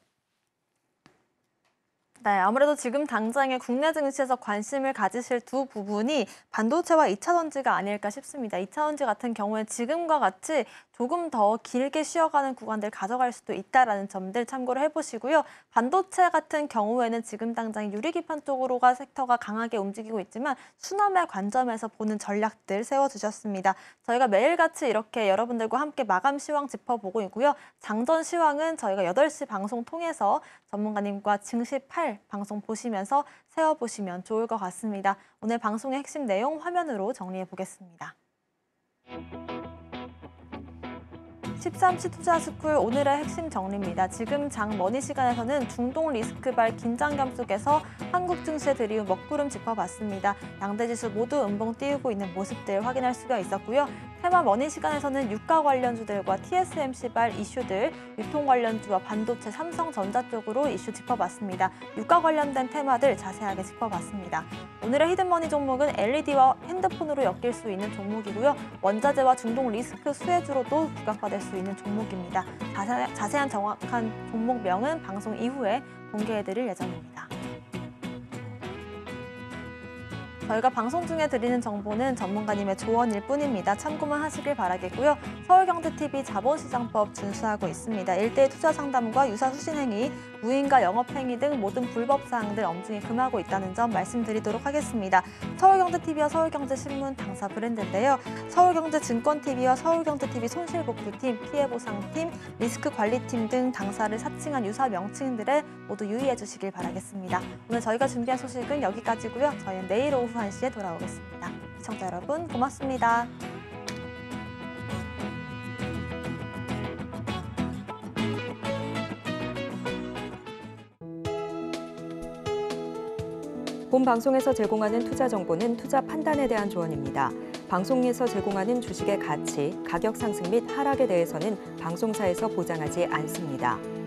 Speaker 1: 네, 아무래도 지금 당장의 국내 증시에서 관심을 가지실 두 부분이 반도체와 2차 전지가 아닐까 싶습니다. 2차 전지 같은 경우에 지금과 같이 조금 더 길게 쉬어가는 구간들 가져갈 수도 있다라는 점들 참고를 해보시고요. 반도체 같은 경우에는 지금 당장 유리기판 쪽으로가 섹터가 강하게 움직이고 있지만 수남의 관점에서 보는 전략들 세워주셨습니다. 저희가 매일같이 이렇게 여러분들과 함께 마감 시황 짚어보고 있고요. 장전 시황은 저희가 8시 방송 통해서 전문가님과 증시 8 방송 보시면서 세워보시면 좋을 것 같습니다. 오늘 방송의 핵심 내용 화면으로 정리해 보겠습니다. 13시 투자스쿨 오늘의 핵심 정리입니다. 지금 장 머니 시간에서는 중동 리스크발 긴장감 속에서 한국 증시에 드리운 먹구름 짚어봤습니다. 양대 지수 모두 음봉 띄우고 있는 모습들 확인할 수가 있었고요. 테마 머니 시간에서는 유가 관련주들과 TSMC발 이슈들, 유통 관련주와 반도체 삼성전자 쪽으로 이슈 짚어봤습니다. 유가 관련된 테마들 자세하게 짚어봤습니다. 오늘의 히든머니 종목은 LED와 핸드폰으로 엮일 수 있는 종목이고요. 원자재와 중동 리스크 수혜주로도 부각받을 수수 있는 종목입니다. 자세, 자세한 정확한 종목명은 방송 이후에 공개해드릴 예정입니다. 저희가 방송 중에 드리는 정보는 전문가님의 조언일 뿐입니다. 참고만 하시길 바라겠고요. 서울경제TV 자본시장법 준수하고 있습니다. 일대 투자 상담과 유사 수신행위, 무인과 영업행위 등 모든 불법사항들 엄중히 금하고 있다는 점 말씀드리도록 하겠습니다. 서울경제TV와 서울경제신문 당사 브랜드인데요. 서울경제증권TV와 서울경제TV 손실복구팀, 피해보상팀, 리스크관리팀 등 당사를 사칭한 유사 명칭들에 모두 유의해 주시길 바라겠습니다. 오늘 저희가 준비한 소식은 여기까지고요. 저희는 내일 오후 11시에 돌아오겠습니다. 시청자 여러분 고맙습니다. 본 방송에서 제공하는 투자 정보는 투자 판단에 대한 조언입니다. 방송에서 제공하는 주식의 가치, 가격 상승 및 하락에 대해서는 방송사에서 보장하지 않습니다.